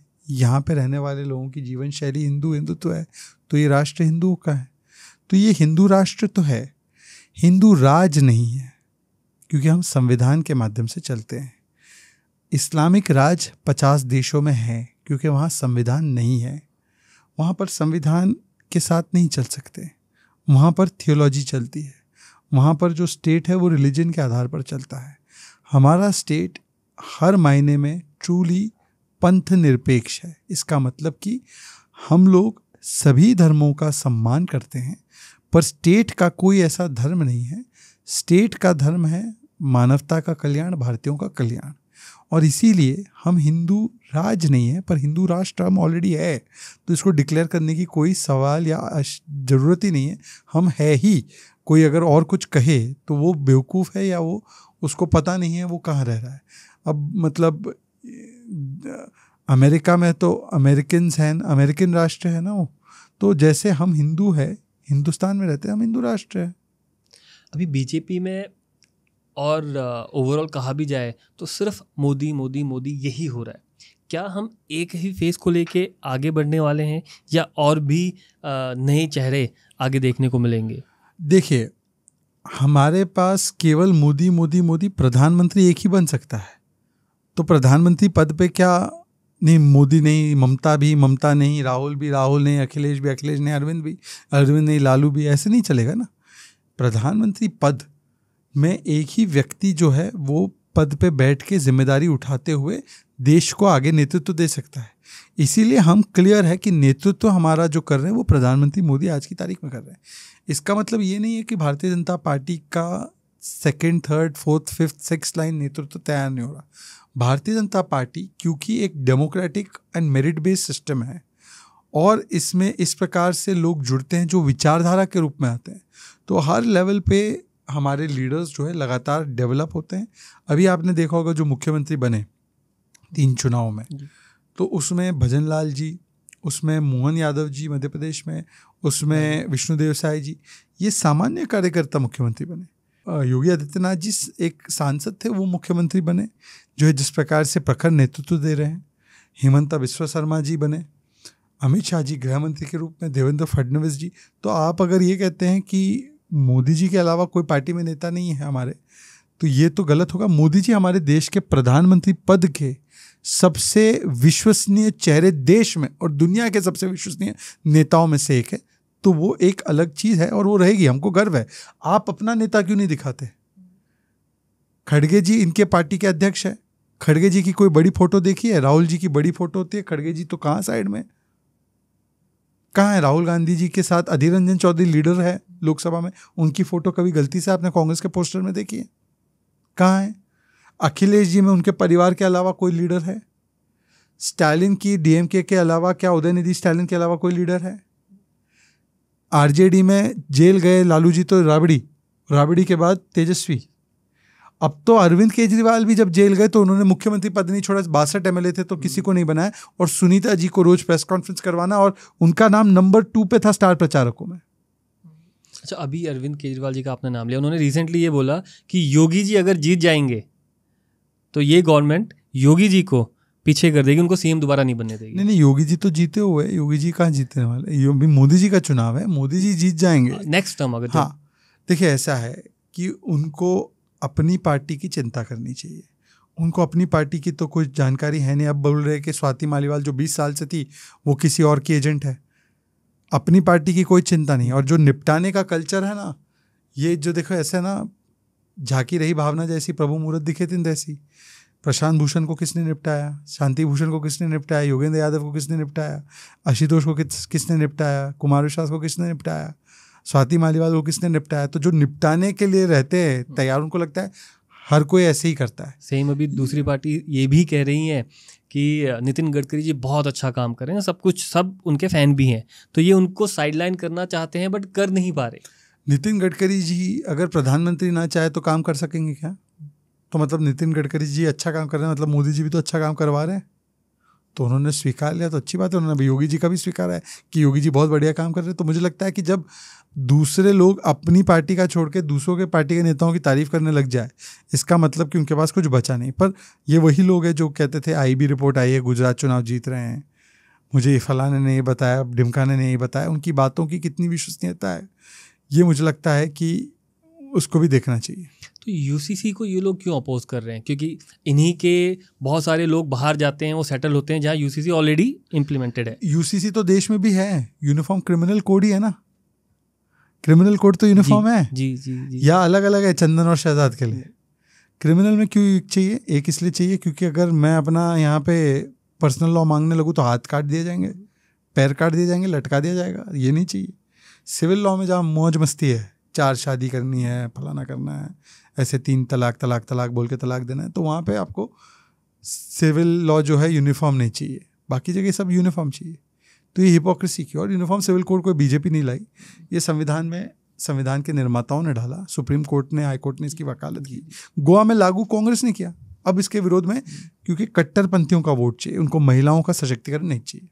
यहाँ पे रहने वाले लोगों की जीवन शैली हिंदू हिंदुत्व तो है तो ये राष्ट्र हिंदुओं का है तो ये हिंदू राष्ट्र तो है हिंदू राज नहीं है क्योंकि हम संविधान के माध्यम से चलते हैं इस्लामिक राज पचास देशों में है क्योंकि वहाँ संविधान नहीं है वहाँ पर संविधान के साथ नहीं चल सकते वहाँ पर थियोलॉजी चलती है वहाँ पर जो स्टेट है वो रिलीजन के आधार पर चलता है हमारा स्टेट हर मायने में ट्रूली पंथ निरपेक्ष है इसका मतलब कि हम लोग सभी धर्मों का सम्मान करते हैं पर स्टेट का कोई ऐसा धर्म नहीं है स्टेट का धर्म है मानवता का कल्याण भारतीयों का कल्याण और इसीलिए हम हिंदू राज नहीं है पर हिंदू राष्ट्र हम ऑलरेडी है तो इसको डिक्लेयर करने की कोई सवाल या ज़रूरत ही नहीं है हम है ही कोई अगर और कुछ कहे तो वो बेवकूफ़ है या वो उसको पता नहीं है वो कहाँ रह रहा है अब मतलब अमेरिका में तो अमेरिकन हैं अमेरिकन राष्ट्र है ना वो तो जैसे हम हिंदू है हिंदुस्तान में रहते हैं हम हिंदू राष्ट्र है अभी बीजेपी में और ओवरऑल कहा भी जाए तो सिर्फ मोदी मोदी मोदी यही हो रहा है क्या हम एक ही फेस को लेके आगे बढ़ने वाले हैं या और भी नए चेहरे आगे देखने को मिलेंगे देखिए हमारे पास केवल मोदी मोदी मोदी प्रधानमंत्री एक ही बन सकता है तो प्रधानमंत्री पद पे क्या नहीं मोदी नहीं ममता भी ममता नहीं राहुल भी राहुल नहीं अखिलेश भी अखिलेश नहीं अरविंद भी अरविंद नहीं लालू भी ऐसे नहीं चलेगा ना प्रधानमंत्री पद में एक ही व्यक्ति जो है वो पद पे बैठ के जिम्मेदारी उठाते हुए देश को आगे नेतृत्व तो दे सकता है इसीलिए हम क्लियर है कि नेतृत्व तो हमारा जो कर रहे हैं वो प्रधानमंत्री मोदी आज की तारीख में कर रहे हैं इसका मतलब ये नहीं है कि भारतीय जनता पार्टी का second third fourth fifth six line नेतृत्व तो तैयार नहीं हो रहा भारतीय जनता पार्टी क्योंकि एक democratic and merit based system है और इसमें इस प्रकार से लोग जुड़ते हैं जो विचारधारा के रूप में आते हैं तो हर लेवल पे हमारे लीडर्स जो है लगातार डेवलप होते हैं अभी आपने देखा होगा जो मुख्यमंत्री बने तीन चुनावों में तो उसमें भजन लाल जी उसमें मोहन यादव जी मध्य प्रदेश में उसमें हाँ विष्णुदेव साय जी ये सामान्य कार्यकर्ता मुख्यमंत्री बने योगी आदित्यनाथ जी एक सांसद थे वो मुख्यमंत्री बने जो है जिस प्रकार से प्रखर नेतृत्व दे रहे हैं हेमंता विश्व शर्मा जी बने अमित शाह जी गृहमंत्री के रूप में देवेंद्र फडणवीस जी तो आप अगर ये कहते हैं कि मोदी जी के अलावा कोई पार्टी में नेता नहीं है हमारे तो ये तो गलत होगा मोदी जी हमारे देश के प्रधानमंत्री पद के सबसे विश्वसनीय चेहरे देश में और दुनिया के सबसे विश्वसनीय नेताओं में से एक है तो वो एक अलग चीज़ है और वो रहेगी हमको गर्व है आप अपना नेता क्यों नहीं दिखाते खड़गे जी इनके पार्टी के अध्यक्ष हैं खड़गे जी की कोई बड़ी फोटो देखी है राहुल जी की बड़ी फोटो होती है खड़गे जी तो कहाँ साइड में कहाँ है राहुल गांधी जी के साथ अधीर रंजन चौधरी लीडर है लोकसभा में उनकी फ़ोटो कभी गलती से आपने कांग्रेस के पोस्टर में देखी है कहाँ है अखिलेश जी में उनके परिवार के अलावा कोई लीडर है स्टालिन की डीएमके के अलावा क्या उदयनिधि स्टालिन के अलावा कोई लीडर है आरजेडी में जेल गए लालू जी तो राबड़ी राबड़ी के बाद तेजस्वी अब तो अरविंद केजरीवाल भी जब जेल गए तो उन्होंने मुख्यमंत्री पद नहीं छोड़ा बासठ एम थे तो किसी को नहीं बनाया और सुनीता जी को रोज प्रेस कॉन्फ्रेंस करवाना और उनका नाम नंबर टू पे था स्टार प्रचारकों में अच्छा अभी अरविंद केजरीवाल जी का आपने नाम लिया उन्होंने रिसेंटली ये बोला कि योगी जी अगर जीत जाएंगे तो ये गवर्नमेंट योगी जी को पीछे कर देगी उनको सीएम दोबारा नहीं बनने देगी नहीं नहीं योगी जी तो जीते हुए योगी जी कहाँ जीतने वाले योगी मोदी जी का चुनाव है मोदी जी जीत जाएंगे नेक्स्ट हाँ, टर्म अगर हाँ देखिए ऐसा है कि उनको अपनी पार्टी की चिंता करनी चाहिए उनको अपनी पार्टी की तो कुछ जानकारी है नहीं अब बोल रहे कि स्वाति मालीवाल जो 20 साल से थी वो किसी और की एजेंट है अपनी पार्टी की कोई चिंता नहीं और जो निपटाने का कल्चर है ना ये जो देखो ऐसे ना झांकी रही भावना जैसी प्रभु मुहूर्त दिखे तीन जैसी प्रशांत भूषण को किसने निपटाया शांति भूषण को किसने निपटाया योगेंद्र यादव को किसने निपटाया आशुतोष को किस किसने निपटाया कुमार विश्वास को किसने निपटाया स्वाति मालीवाल को किसने निपटाया तो जो निपटाने के लिए रहते हैं तैयार उनको लगता है हर कोई ऐसे ही करता है सेम अभी दूसरी पार्टी ये भी कह रही है कि नितिन गडकरी जी बहुत अच्छा काम कर रहे हैं सब कुछ सब उनके फ़ैन भी हैं तो ये उनको साइडलाइन करना चाहते हैं बट कर नहीं पा रहे नितिन गडकरी जी अगर प्रधानमंत्री ना चाहे तो काम कर सकेंगे क्या तो मतलब नितिन गडकरी जी अच्छा काम कर रहे हैं मतलब मोदी जी भी तो अच्छा काम करवा रहे हैं तो उन्होंने स्वीकार लिया तो अच्छी बात है उन्होंने योगी जी का भी स्वीकार है कि योगी जी बहुत बढ़िया काम कर रहे हैं तो मुझे लगता है कि जब दूसरे लोग अपनी पार्टी का छोड़ के दूसरों के पार्टी के नेताओं की तारीफ करने लग जाए इसका मतलब कि उनके पास कुछ बचा नहीं पर ये वही लोग हैं जो कहते थे आई बी रिपोर्ट आई है गुजरात चुनाव जीत रहे हैं मुझे फलाने ने नहीं बताया डिमका ने नहीं बताया उनकी बातों की कितनी विश्वसनीयता है ये मुझे लगता है कि उसको भी देखना चाहिए तो यूसीसी को ये लोग क्यों अपोज कर रहे हैं क्योंकि इन्हीं के बहुत सारे लोग बाहर जाते हैं वो सेटल होते हैं जहाँ यूसीसी ऑलरेडी इम्प्लीमेंटेड है यूसीसी तो देश में भी है यूनिफॉर्म क्रिमिनल कोड ही है ना क्रिमिनल कोड तो यूनिफॉर्म है जी जी जी या अलग अलग है चंदन और शहजाद के लिए क्रिमिनल में क्यों चाहिए एक इसलिए चाहिए क्योंकि अगर मैं अपना यहाँ पे पर्सनल लॉ मांगने लगूँ तो हाथ काट दिए जाएंगे पैर काट दिए जाएंगे लटका दिया जाएगा ये नहीं चाहिए सिविल लॉ में जहाँ मौज मस्ती है चार शादी करनी है फलाना करना है ऐसे तीन तलाक तलाक तलाक बोल के तलाक देना है तो वहाँ पे आपको सिविल लॉ जो है यूनिफॉर्म नहीं चाहिए बाकी जगह सब यूनिफॉर्म चाहिए तो ये हिपोक्रेसी की और यूनिफॉर्म सिविल कोड कोई बीजेपी नहीं लाई ये संविधान में संविधान के निर्माताओं ने ढाला सुप्रीम कोर्ट ने हाई कोर्ट ने इसकी वकालत की गोवा में लागू कांग्रेस ने किया अब इसके विरोध में क्योंकि कट्टरपंथियों का वोट चाहिए उनको महिलाओं का सशक्तिकरण नहीं चाहिए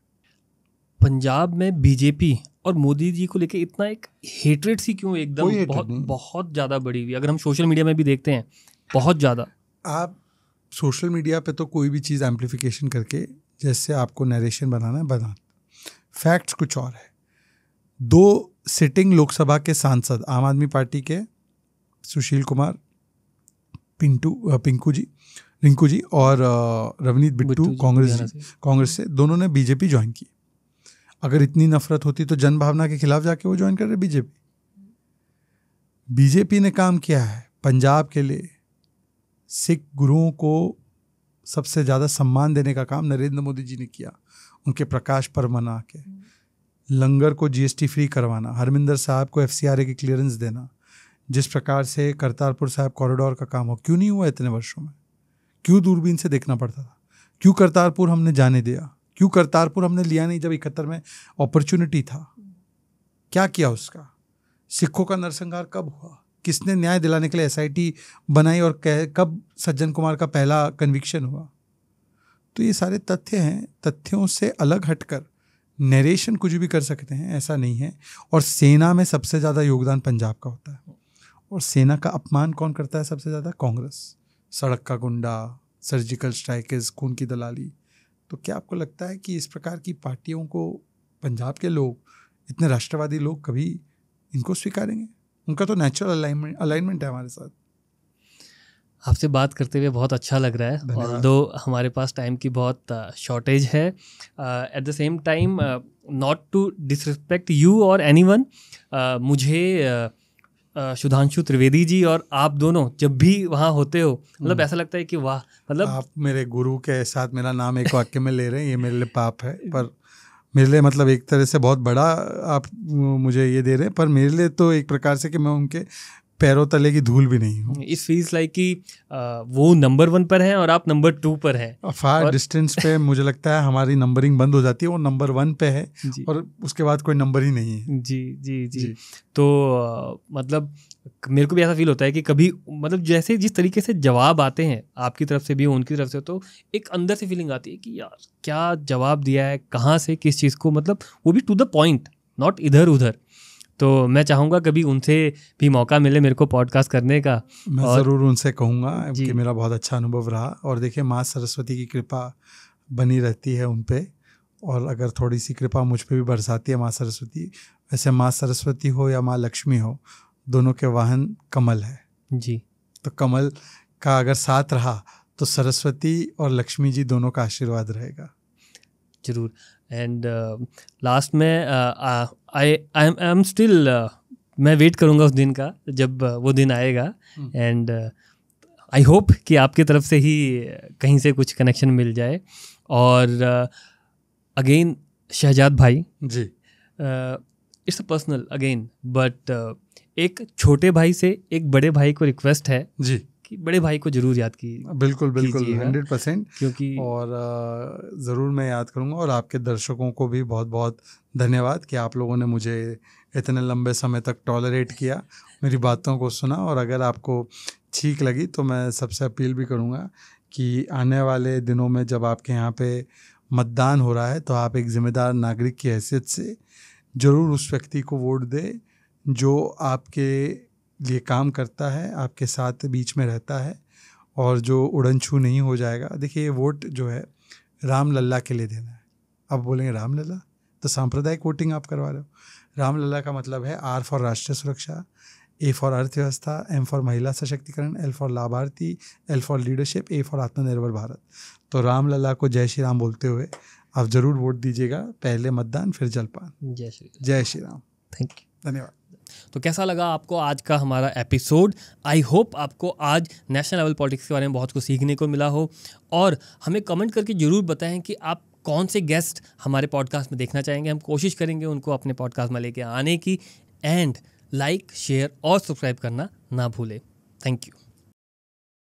पंजाब में बीजेपी और मोदी जी को लेके इतना एक हेटरेट सी क्यों एकदम बहुत बहुत ज़्यादा बढ़ी हुई अगर हम सोशल मीडिया में भी देखते हैं बहुत ज़्यादा आप सोशल मीडिया पे तो कोई भी चीज़ एम्पलीफिकेशन करके जैसे आपको नरेशन बनाना है बना फैक्ट्स कुछ और है दो सिटिंग लोकसभा के सांसद आम आदमी पार्टी के सुशील कुमार पिंटू पिंकू जी रिंकू जी और रवनीत बिट्टू कांग्रेस कांग्रेस से दोनों ने बीजेपी ज्वाइन की अगर इतनी नफरत होती तो जनभावना के खिलाफ जाके वो ज्वाइन कर रहे बीजेपी बीजेपी ने काम किया है पंजाब के लिए सिख गुरुओं को सबसे ज़्यादा सम्मान देने का काम नरेंद्र मोदी जी ने किया उनके प्रकाश पर्व मना के लंगर को जीएसटी फ्री करवाना हरमिंदर साहब को एफसीआरए की क्लियरेंस देना जिस प्रकार से करतारपुर साहब कॉरिडोर का काम हो क्यों नहीं हुआ इतने वर्षों में क्यों दूरबीन से देखना पड़ता था क्यों करतारपुर हमने जाने दिया क्यों करतारपुर हमने लिया नहीं जब इकहत्तर में अपॉर्चुनिटी था क्या किया उसका सिखों का नरसंहार कब हुआ किसने न्याय दिलाने के लिए एस बनाई और कह कब सज्जन कुमार का पहला कन्विक्शन हुआ तो ये सारे तथ्य हैं तथ्यों से अलग हटकर नरेशन कुछ भी कर सकते हैं ऐसा नहीं है और सेना में सबसे ज़्यादा योगदान पंजाब का होता है और सेना का अपमान कौन करता है सबसे ज़्यादा कांग्रेस सड़क का गुंडा सर्जिकल स्ट्राइक खून की दलाली तो क्या आपको लगता है कि इस प्रकार की पार्टियों को पंजाब के लोग इतने राष्ट्रवादी लोग कभी इनको स्वीकारेंगे उनका तो नेचुरल अलाइनमेंट अलाइनमेंट है हमारे साथ आपसे बात करते हुए बहुत अच्छा लग रहा है और दो हमारे पास टाइम की बहुत शॉर्टेज है at the same time not to disrespect you और एनी वन मुझे uh, सुधांशु त्रिवेदी जी और आप दोनों जब भी वहाँ होते हो मतलब हम्म। ऐसा लगता है कि वाह मतलब आप मेरे गुरु के साथ मेरा नाम एक वाक्य में ले रहे हैं ये मेरे लिए पाप है पर मेरे लिए मतलब एक तरह से बहुत बड़ा आप मुझे ये दे रहे हैं पर मेरे लिए तो एक प्रकार से कि मैं उनके पैरों तले की धूल भी नहीं इस फील्स लाइक कि वो नंबर वन पर हैं और आप नंबर टू पर हैं फार डिस्टेंस पे मुझे लगता है हमारी नंबरिंग बंद हो जाती है वो नंबर वन पे है और उसके बाद कोई नंबर ही नहीं है जी जी जी, जी। तो आ, मतलब मेरे को भी ऐसा फील होता है कि कभी मतलब जैसे जिस तरीके से जवाब आते हैं आपकी तरफ से भी उनकी तरफ से तो एक अंदर से फीलिंग आती है कि यार क्या जवाब दिया है कहाँ से किस चीज़ को मतलब वो भी टू द पॉइंट नॉट इधर उधर तो मैं चाहूँगा कभी उनसे भी मौका मिले मेरे को पॉडकास्ट करने का मैं और... ज़रूर उनसे कहूँगा कि मेरा बहुत अच्छा अनुभव रहा और देखिए माँ सरस्वती की कृपा बनी रहती है उन पर और अगर थोड़ी सी कृपा मुझ पर भी बरसाती है माँ सरस्वती वैसे माँ सरस्वती हो या माँ लक्ष्मी हो दोनों के वाहन कमल है जी तो कमल का अगर साथ रहा तो सरस्वती और लक्ष्मी जी दोनों का आशीर्वाद रहेगा जरूर एंड लास्ट में I I I am still मैं वेट करूँगा उस दिन का जब uh, वो दिन आएगा एंड आई होप कि आपकी तरफ से ही uh, कहीं से कुछ कनेक्शन मिल जाए और अगेन uh, शहजाद भाई ji it's personal again but एक छोटे भाई से एक बड़े भाई को रिक्वेस्ट है जी कि बड़े भाई को जरूर याद की बिल्कुल बिल्कुल हंड्रेड परसेंट क्योंकि और ज़रूर मैं याद करूँगा और आपके दर्शकों को भी बहुत बहुत धन्यवाद कि आप लोगों ने मुझे इतने लंबे समय तक टॉलरेट किया मेरी बातों को सुना और अगर आपको ठीक लगी तो मैं सबसे अपील भी करूँगा कि आने वाले दिनों में जब आपके यहाँ पे मतदान हो रहा है तो आप एक ज़िम्मेदार नागरिक की हैसियत से ज़रूर उस व्यक्ति को वोट दें जो आपके लिए काम करता है आपके साथ बीच में रहता है और जो उड़न छू नहीं हो जाएगा देखिए ये वोट जो है राम लल्ला के लिए देना है आप बोलेंगे राम लल्ला तो सांप्रदायिक वोटिंग आप करवा रहे हो राम लल्ला का मतलब है आर फॉर राष्ट्रीय सुरक्षा ए फॉर अर्थव्यवस्था एम फॉर महिला सशक्तिकरण एल फॉर लाभार्थी L for leadership A for Atmanirbhar Bharat तो राम लल्ला को जय श्री राम बोलते हुए आप ज़रूर वोट दीजिएगा पहले मतदान फिर जलपान जय श्री जय श्री राम थैंक यू धन्यवाद तो कैसा लगा आपको आज का हमारा एपिसोड आई होप आपको आज नेशनल लेवल पॉलिटिक्स के बारे में बहुत कुछ सीखने को मिला हो और हमें कमेंट करके ज़रूर बताएं कि आप कौन से गेस्ट हमारे पॉडकास्ट में देखना चाहेंगे हम कोशिश करेंगे उनको अपने पॉडकास्ट में लेके आने की एंड लाइक शेयर और सब्सक्राइब करना ना भूलें थैंक यू